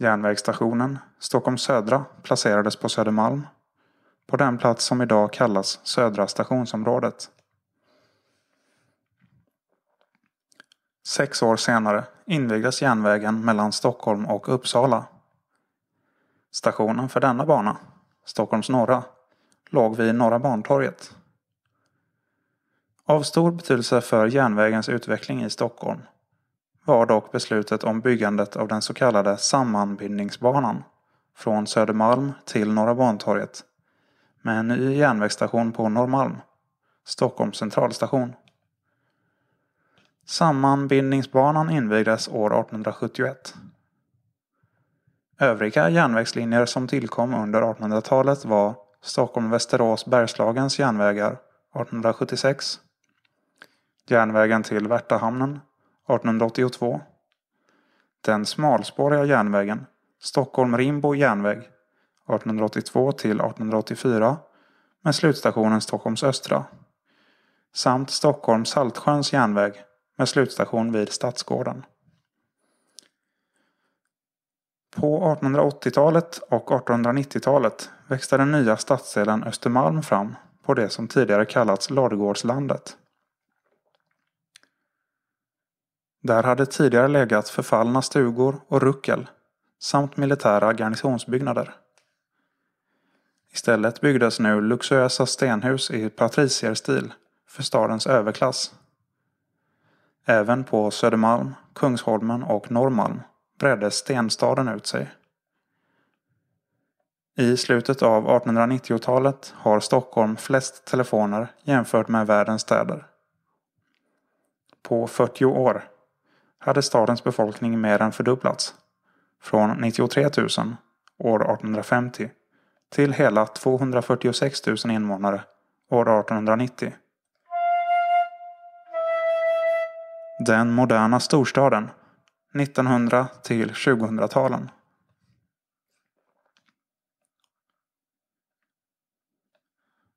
Järnvägsstationen, Stockholm Södra, placerades på Södermalm. På den plats som idag kallas Södra stationsområdet. Sex år senare invigdes järnvägen mellan Stockholm och Uppsala. Stationen för denna bana, Stockholms norra, låg vid Norra Bantorget. Av stor betydelse för järnvägens utveckling i Stockholm var dock beslutet om byggandet av den så kallade sammanbindningsbanan från Södermalm till Norra Bantorget med en ny järnvägsstation på Norrmalm, Stockholms centralstation. Sammanbindningsbanan invigdes år 1871. Övriga järnvägslinjer som tillkom under 1800-talet var Stockholm-Västerås-Bergslagens järnvägar 1876, järnvägen till Värtahamnen 1882. Den smalspåriga järnvägen Stockholm-Rimbo järnväg 1882 till 1884 med slutstationen Stockholms östra. Samt Stockholm-Saltsjöns järnväg med slutstation vid Stadsgården. På 1880-talet och 1890-talet växte den nya stadsdelen Östermalm fram på det som tidigare kallats Ladugårdslandet. Där hade tidigare legat förfallna stugor och ruckel samt militära garnisonsbyggnader. Istället byggdes nu luxuösa stenhus i patricierstil för stadens överklass. Även på Södermalm, Kungsholmen och Norrmalm bredde stenstaden ut sig. I slutet av 1890-talet har Stockholm flest telefoner jämfört med världens städer. På 40 år hade stadens befolkning mer än fördubblats. Från 93 000 år 1850 till hela 246 000 invånare år 1890. Den moderna storstaden 1900 till 2000-talen.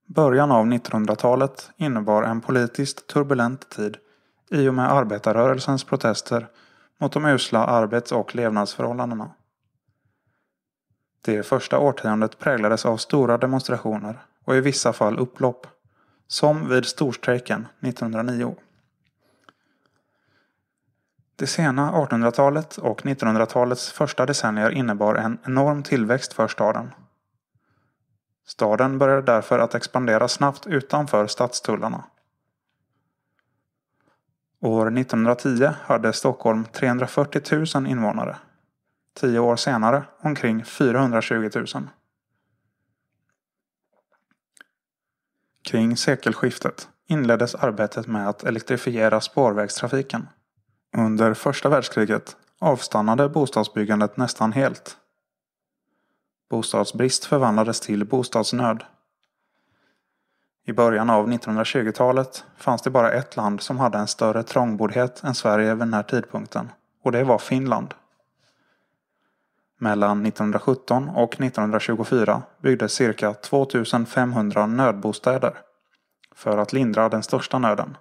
Början av 1900-talet innebar en politiskt turbulent tid i och med arbetarrörelsens protester mot de usla arbets och levnadsförhållandena. Det första årtiondet präglades av stora demonstrationer och i vissa fall upplopp, som vid storstrejken 1909. Det sena 1800-talet och 1900-talets första decennier innebar en enorm tillväxt för staden. Staden började därför att expandera snabbt utanför stadstullarna År 1910 hade Stockholm 340 000 invånare. Tio år senare omkring 420 000. Kring sekelskiftet inleddes arbetet med att elektrifiera spårvägstrafiken. Under första världskriget avstannade bostadsbyggandet nästan helt. Bostadsbrist förvandlades till bostadsnöd i början av 1920-talet fanns det bara ett land som hade en större trångboddhet än Sverige vid den här tidpunkten och det var Finland. Mellan 1917 och 1924 byggdes cirka 2500 nödbostäder för att lindra den största nöden.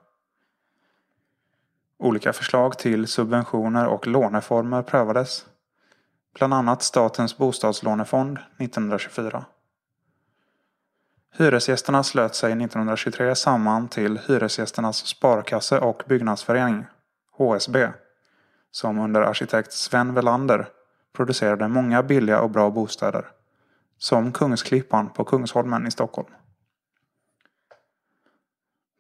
Olika förslag till subventioner och låneformer prövades. Bland annat Statens bostadslånefond 1924. Hyresgästerna slöt sig 1923 samman till Hyresgästernas sparkasse och byggnadsförening, HSB, som under arkitekt Sven Welander producerade många billiga och bra bostäder. Som Kungsklippan på Kungsholmen i Stockholm.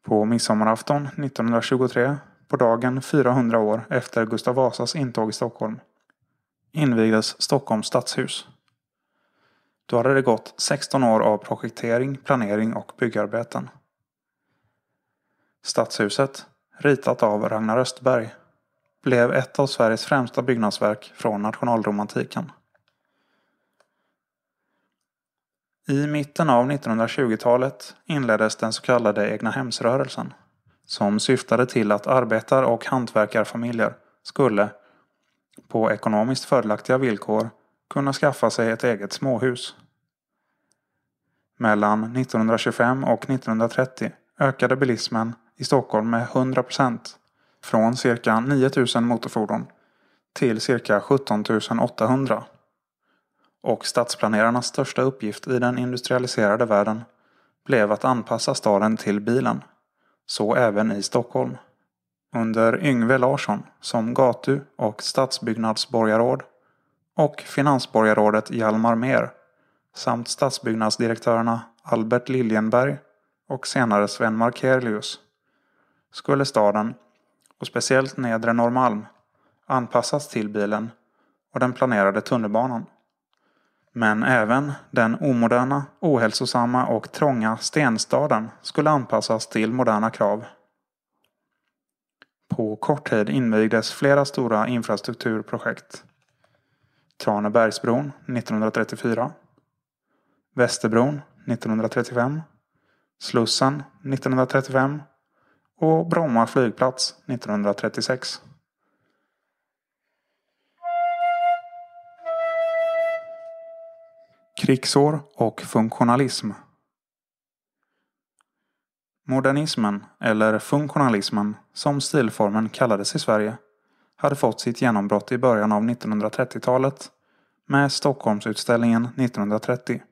På midsommarafton 1923, på dagen 400 år efter Gustav Vasas intåg i Stockholm, invigdes Stockholms stadshus. Då hade det gått 16 år av projektering, planering och byggarbeten. Stadshuset, ritat av Ragnar Östberg, blev ett av Sveriges främsta byggnadsverk från nationalromantiken. I mitten av 1920-talet inleddes den så kallade egnahemsrörelsen, som syftade till att arbetar och hantverkarfamiljer skulle, på ekonomiskt fördelaktiga villkor, kunna skaffa sig ett eget småhus. Mellan 1925 och 1930 ökade bilismen i Stockholm med 100 Från cirka 9000 motorfordon till cirka 17800. Och stadsplanerarnas största uppgift i den industrialiserade världen blev att anpassa staden till bilen. Så även i Stockholm. Under Yngve Larsson som gatu och stadsbyggnadsborgarråd och finansborgarrådet Hjalmar Mehr samt stadsbyggnadsdirektörerna Albert Liljenberg och senare Sven Markelius skulle staden, och speciellt nedre Norrmalm, anpassas till bilen och den planerade tunnelbanan. Men även den omoderna, ohälsosamma och trånga stenstaden skulle anpassas till moderna krav. På kort tid invigdes flera stora infrastrukturprojekt. Tranebergsbron 1934. Västerbron 1935. Slussen 1935 och Bromma flygplats 1936. Krigsår och funktionalism Modernismen, eller funktionalismen, som stilformen kallades i Sverige, hade fått sitt genombrott i början av 1930-talet med Stockholmsutställningen 1930.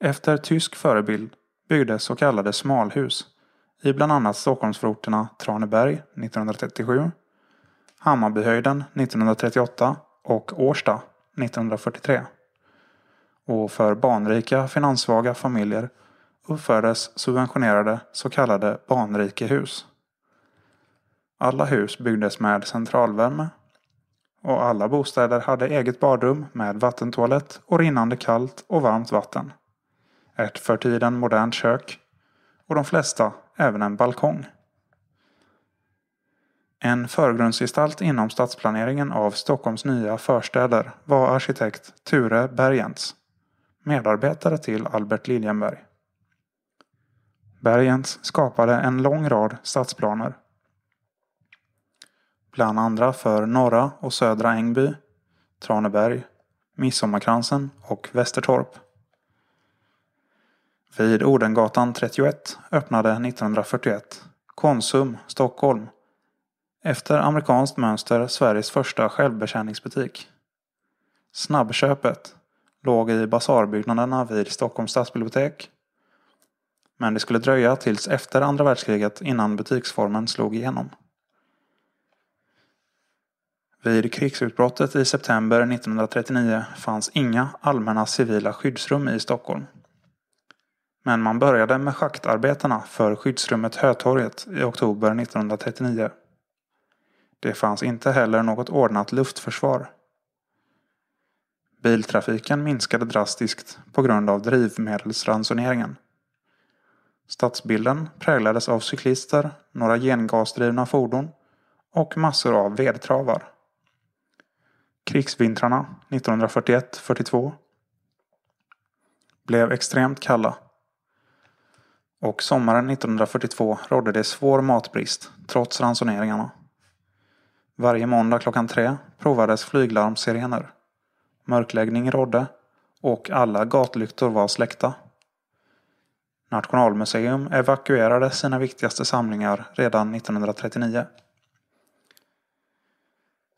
Efter tysk förebild byggdes så kallade smalhus i bland annat Stockholmsförorterna Traneberg 1937, Hammarbyhöjden 1938 och Årsta 1943. Och för barnrika finanssvaga familjer uppfördes subventionerade så kallade barnrikehus. Alla hus byggdes med centralvärme. Och alla bostäder hade eget badrum med vattentoalett och rinnande kallt och varmt vatten. Ett för tiden modernt kök. Och de flesta även en balkong. En förgrundsgestalt inom stadsplaneringen av Stockholms nya förstäder var arkitekt Ture Bergentz, medarbetare till Albert Liljenberg. Bergentz skapade en lång rad stadsplaner bland andra för norra och södra Ängby, Traneberg, Midsommarkransen och Västertorp. Vid Odengatan 31 öppnade 1941 Konsum, Stockholm, efter amerikanskt mönster Sveriges första självbetjäningsbutik. Snabbköpet låg i basarbyggnaderna vid Stockholms stadsbibliotek. Men det skulle dröja tills efter andra världskriget innan butiksformen slog igenom. Vid krigsutbrottet i september 1939 fanns inga allmänna civila skyddsrum i Stockholm. Men man började med schaktarbetarna för skyddsrummet Hötorget i oktober 1939. Det fanns inte heller något ordnat luftförsvar. Biltrafiken minskade drastiskt på grund av drivmedelsransoneringen. Stadsbilden präglades av cyklister, några gengasdrivna fordon och massor av vedtravar. Krigsvintrarna 1941-42 blev extremt kalla och sommaren 1942 rådde det svår matbrist trots ransoneringarna. Varje måndag klockan tre provades flyglarmsirener. Mörkläggning rådde och alla gatlyktor var släckta. Nationalmuseum evakuerade sina viktigaste samlingar redan 1939.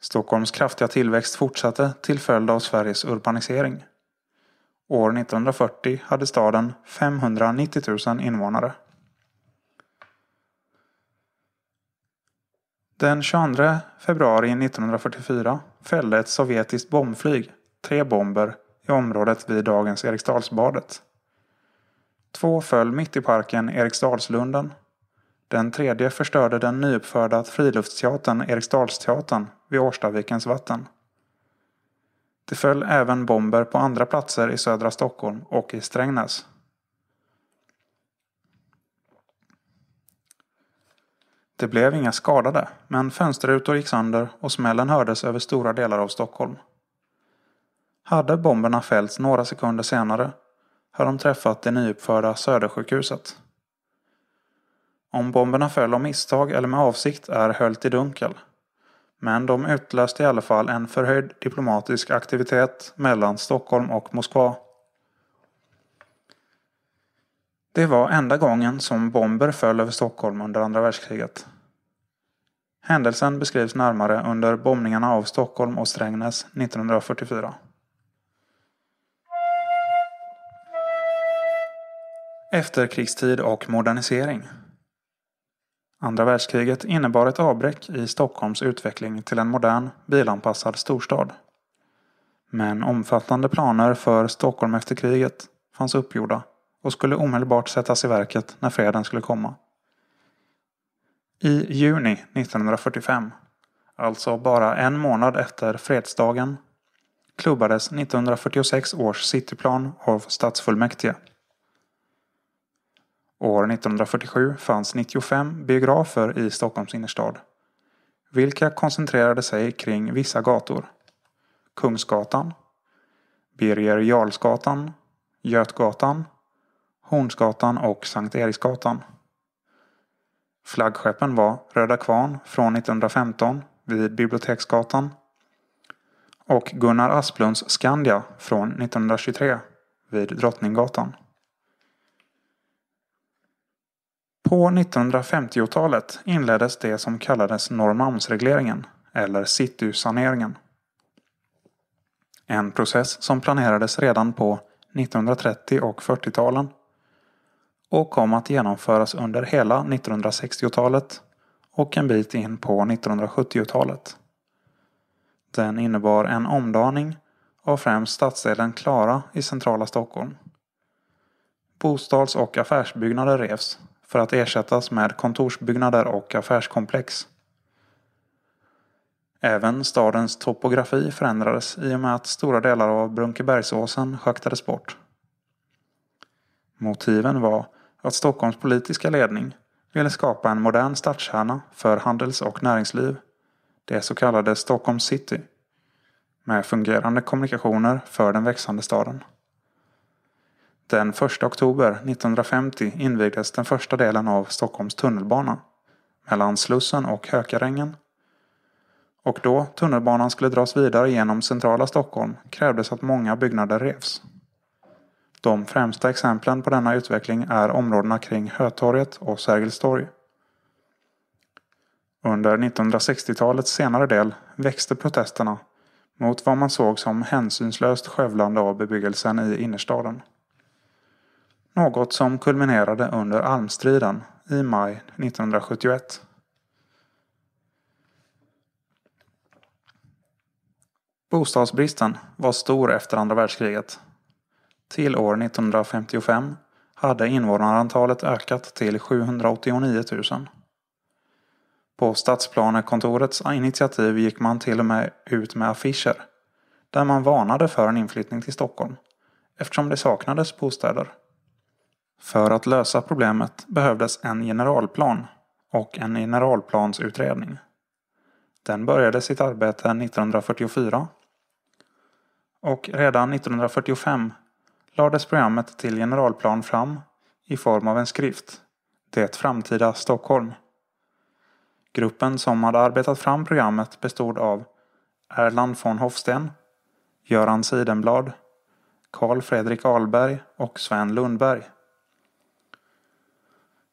Stockholms kraftiga tillväxt fortsatte till följd av Sveriges urbanisering. År 1940 hade staden 590 000 invånare. Den 22 februari 1944 fällde ett sovjetiskt bombflyg tre bomber i området vid dagens Eriksdalsbadet. Två föll mitt i parken Eriksdalslunden den tredje förstörde den nyuppförda friluftsteatern Eriksdalsteatern vid Årstavikens vatten. Det föll även bomber på andra platser i södra Stockholm och i Strängnäs. Det blev inga skadade, men fönsterrutor gick sönder och smällen hördes över stora delar av Stockholm. Hade bomberna fällts några sekunder senare hade de träffat det nyuppförda Södersjukhuset. Om bomberna föll av misstag eller med avsikt är höljt i dunkel. Men de utlöste i alla fall en förhöjd diplomatisk aktivitet mellan Stockholm och Moskva. Det var enda gången som bomber föll över Stockholm under andra världskriget. Händelsen beskrivs närmare under bombningarna av Stockholm och Strängnäs 1944. Efterkrigstid och modernisering Andra världskriget innebar ett avbräck i Stockholms utveckling till en modern, bilanpassad storstad. Men omfattande planer för Stockholm efter kriget fanns uppgjorda och skulle omedelbart sättas i verket när freden skulle komma. I juni 1945, alltså bara en månad efter fredsdagen, klubbades 1946 års cityplan av stadsfullmäktige. År 1947 fanns 95 biografer i Stockholms innerstad. Vilka koncentrerade sig kring vissa gator. Kungsgatan, Birger Jarlsgatan, Götgatan, Hornsgatan och Sankt Eriksgatan. Flaggskeppen var Röda Kvarn från 1915 vid Biblioteksgatan och Gunnar Asplunds Skandia från 1923 vid Drottninggatan. På 1950-talet inleddes det som kallades Norrmalmsregleringen, eller citysaneringen. En process som planerades redan på 1930 och 40-talen och kom att genomföras under hela 1960-talet och en bit in på 1970-talet. Den innebar en omdaning av främst stadsdelen Klara i centrala Stockholm. Bostads och affärsbyggnader revs för att ersättas med kontorsbyggnader och affärskomplex. Även stadens topografi förändrades i och med att stora delar av Brunkebergsåsen schaktades bort. Motiven var att Stockholms politiska ledning ville skapa en modern stadskärna för handels och näringsliv, det så kallade Stockholm city, med fungerande kommunikationer för den växande staden. Den 1 oktober 1950 invigdes den första delen av Stockholms tunnelbana mellan Slussen och Hökarängen. Och då tunnelbanan skulle dras vidare genom centrala Stockholm krävdes att många byggnader revs. De främsta exemplen på denna utveckling är områdena kring Hötorget och Sergels torg. Under 1960-talets senare del växte protesterna mot vad man såg som hänsynslöst skövlande av bebyggelsen i innerstaden. Något som kulminerade under almstriden i maj 1971. Bostadsbristen var stor efter andra världskriget. Till år 1955 hade invånarantalet ökat till 789 000. På Stadsplanekontorets initiativ gick man till och med ut med affischer där man varnade för en inflyttning till Stockholm eftersom det saknades bostäder. För att lösa problemet behövdes en generalplan och en generalplansutredning. Den började sitt arbete 1944 och redan 1945 lades programmet till generalplan fram i form av en skrift, Det framtida Stockholm. Gruppen som hade arbetat fram programmet bestod av Erland von Hofsten, Göran Sidenblad, Carl Fredrik Ahlberg och Sven Lundberg.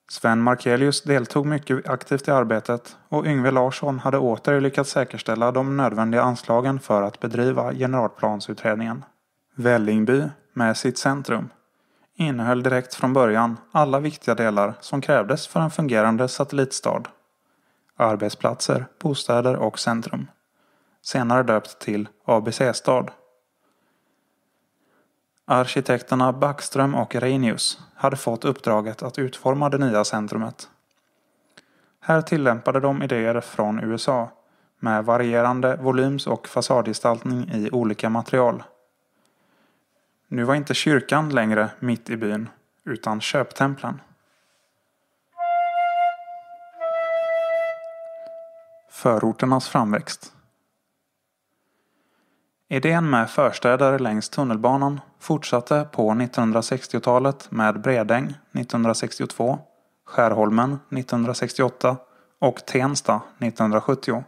Sven Markelius deltog mycket aktivt i arbetet och Yngve Larsson hade åter lyckats säkerställa de nödvändiga anslagen för att bedriva generalplansutredningen. Vällingby, med sitt centrum, innehöll direkt från början alla viktiga delar som krävdes för en fungerande satellitstad. Arbetsplatser, bostäder och centrum. Senare döpt till ABC-stad. Arkitekterna Backström och Reinius hade fått uppdraget att utforma det nya centrumet. Här tillämpade de idéer från USA med varierande volyms och fasadgestaltning i olika material. Nu var inte kyrkan längre mitt i byn, utan köptemplen. Förorternas framväxt Idén med förstäder längs tunnelbanan fortsatte på 1960-talet med Bredäng 1962, Skärholmen 1968 och Tensta 1970.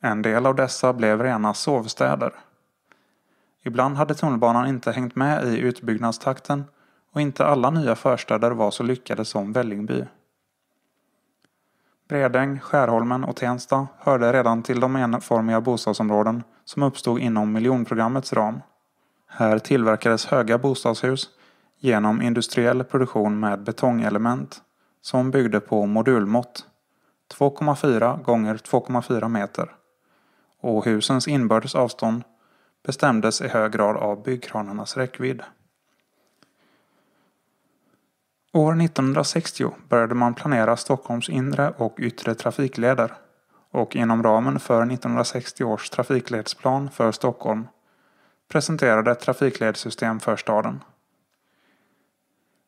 En del av dessa blev rena sovstäder. Ibland hade tunnelbanan inte hängt med i utbyggnadstakten och inte alla nya förstäder var så lyckade som Vällingby. Bredäng, Skärholmen och Tensta hörde redan till de enformiga bostadsområden som uppstod inom miljonprogrammets ram. Här tillverkades höga bostadshus genom industriell produktion med betongelement som byggde på modulmått 2,4 gånger 2,4 meter och husens inbördes avstånd bestämdes i hög grad av byggkranarnas räckvidd. År 1960 började man planera Stockholms inre och yttre trafikleder och inom ramen för 1960 års trafikledsplan för Stockholm presenterade ett trafikledssystem för staden.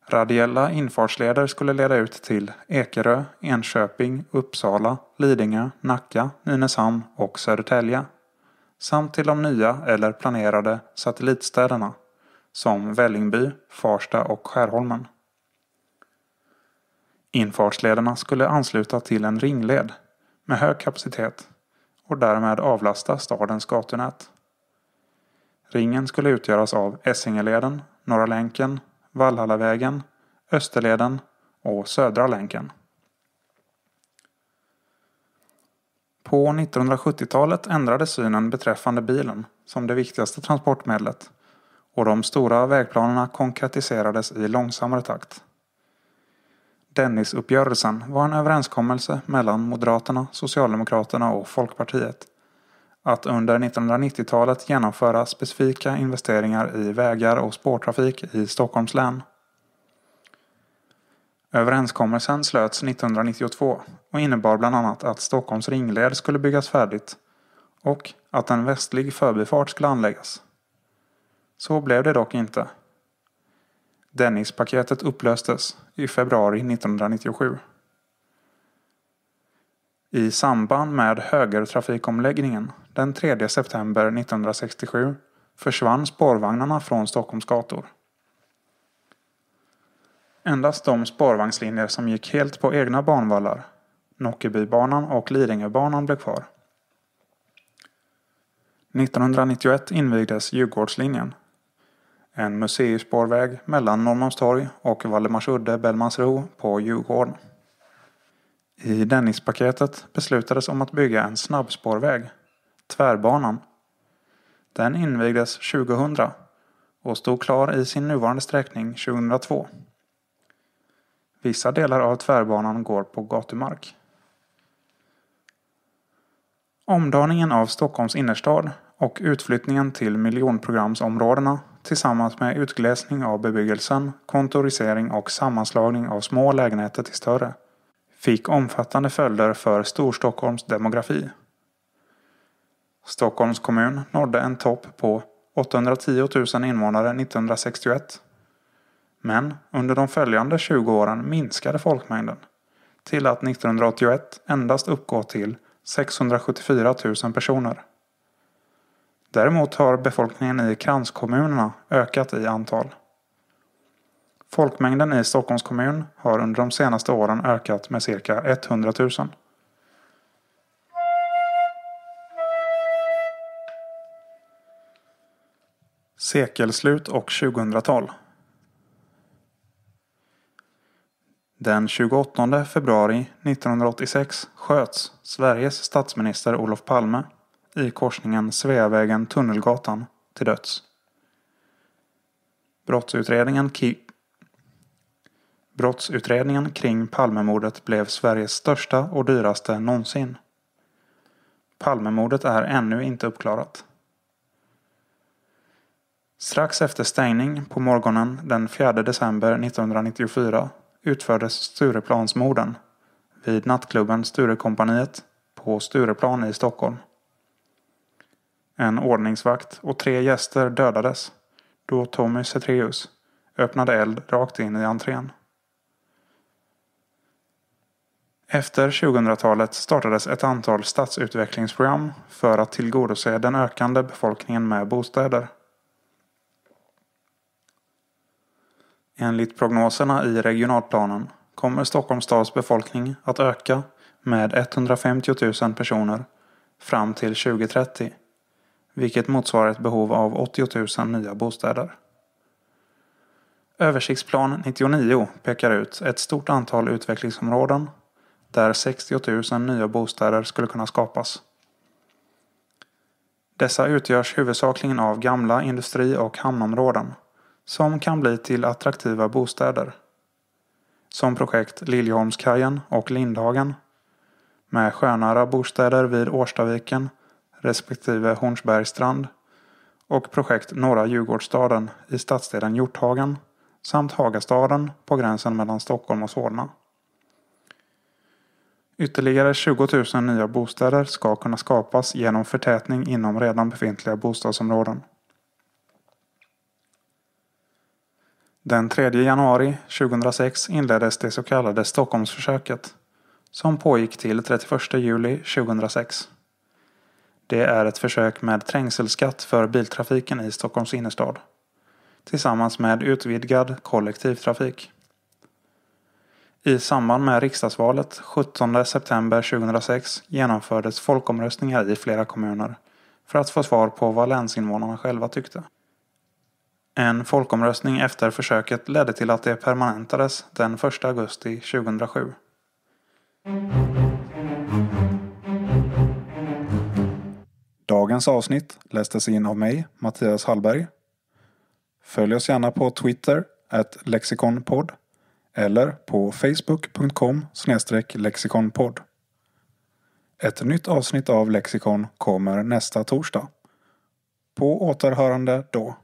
Radiella infartsleder skulle leda ut till Ekerö, Enköping, Uppsala, Lidingö, Nacka, Nynäshamn och Södertälje. Samt till de nya eller planerade satellitstäderna som Vällingby, Farsta och Skärholmen. Infartslederna skulle ansluta till en ringled med hög kapacitet och därmed avlasta stadens gatunät. Ringen skulle utgöras av Essingeleden, Norra länken, Vallhallavägen, Österleden och Södra länken. På 1970-talet ändrades synen beträffande bilen som det viktigaste transportmedlet och de stora vägplanerna konkretiserades i långsammare takt. Dennisuppgörelsen var en överenskommelse mellan Moderaterna, Socialdemokraterna och Folkpartiet att under 1990-talet genomföra specifika investeringar i vägar och spårtrafik i Stockholms län. Överenskommelsen slöts 1992 och innebar bland annat att Stockholms ringled skulle byggas färdigt och att en västlig förbifart skulle anläggas. Så blev det dock inte Dennispaketet upplöstes i februari 1997. I samband med högertrafikomläggningen den 3 september 1967 försvann spårvagnarna från Stockholms gator. Endast de spårvagnslinjer som gick helt på egna banvallar, Nockebybanan och Lidingöbanan blev kvar. 1991 invigdes Djurgårdslinjen en museispårväg mellan Norrmalmstorg och Valdemarsudde Bellmansro på Djurgården. I Dennispaketet beslutades om att bygga en snabbspårväg, Tvärbanan. Den invigdes 2000 och stod klar i sin nuvarande sträckning 2002. Vissa delar av tvärbanan går på gatumark. Omdaningen av Stockholms innerstad och utflyttningen till miljonprogramsområdena tillsammans med utglesning av bebyggelsen, kontorisering och sammanslagning av små lägenheter till större, fick omfattande följder för Storstockholms demografi. Stockholms kommun nådde en topp på 810 000 invånare 1961. Men under de följande 20 åren minskade folkmängden till att 1981 endast uppgå till 674 000 personer. Däremot har befolkningen i kranskommunerna ökat i antal. Folkmängden i Stockholms kommun har under de senaste åren ökat med cirka 100 000. Sekelslut och 2000-tal. Den 28 februari 1986 sköts Sveriges statsminister Olof Palme i korsningen Sveavägen-Tunnelgatan till döds. Brottsutredningen, Brottsutredningen kring Palmemordet blev Sveriges största och dyraste någonsin. Palmemordet är ännu inte uppklarat. Strax efter stängning på morgonen den 4 december 1994 utfördes Stureplansmorden vid nattklubben Sturekompaniet på Stureplan i Stockholm en ordningsvakt och tre gäster dödades då Tommy Zetreus öppnade eld rakt in i entrén. Efter 2000-talet startades ett antal stadsutvecklingsprogram för att tillgodose den ökande befolkningen med bostäder. Enligt prognoserna i regionalplanen kommer Stockholms stads befolkning att öka med 150 000 personer fram till 2030 vilket motsvarar ett behov av 80 000 nya bostäder. Översiktsplan 99 pekar ut ett stort antal utvecklingsområden där 60 000 nya bostäder skulle kunna skapas. Dessa utgörs huvudsakligen av gamla industri och hamnområden som kan bli till attraktiva bostäder. Som projekt Liljeholmskajen och Lindhagen med sjönära bostäder vid Årstaviken respektive Hornsbergstrand och projekt Norra Djurgårdsstaden i stadsdelen Hjorthagen samt Hagastaden på gränsen mellan Stockholm och Solna. Ytterligare 20 000 nya bostäder ska kunna skapas genom förtätning inom redan befintliga bostadsområden. Den 3 januari 2006 inleddes det så kallade Stockholmsförsöket som pågick till 31 juli 2006. Det är ett försök med trängselskatt för biltrafiken i Stockholms innerstad. Tillsammans med utvidgad kollektivtrafik. I samband med riksdagsvalet 17 september 2006 genomfördes folkomröstningar i flera kommuner för att få svar på vad länsinvånarna själva tyckte. En folkomröstning efter försöket ledde till att det permanentades den 1 augusti 2007. Dagens avsnitt lästes in av mig, Mattias Hallberg. Följ oss gärna på Twitter, at lexikonpodd, eller på facebook.com lexikonpodd. Ett nytt avsnitt av Lexikon kommer nästa torsdag. På återhörande då.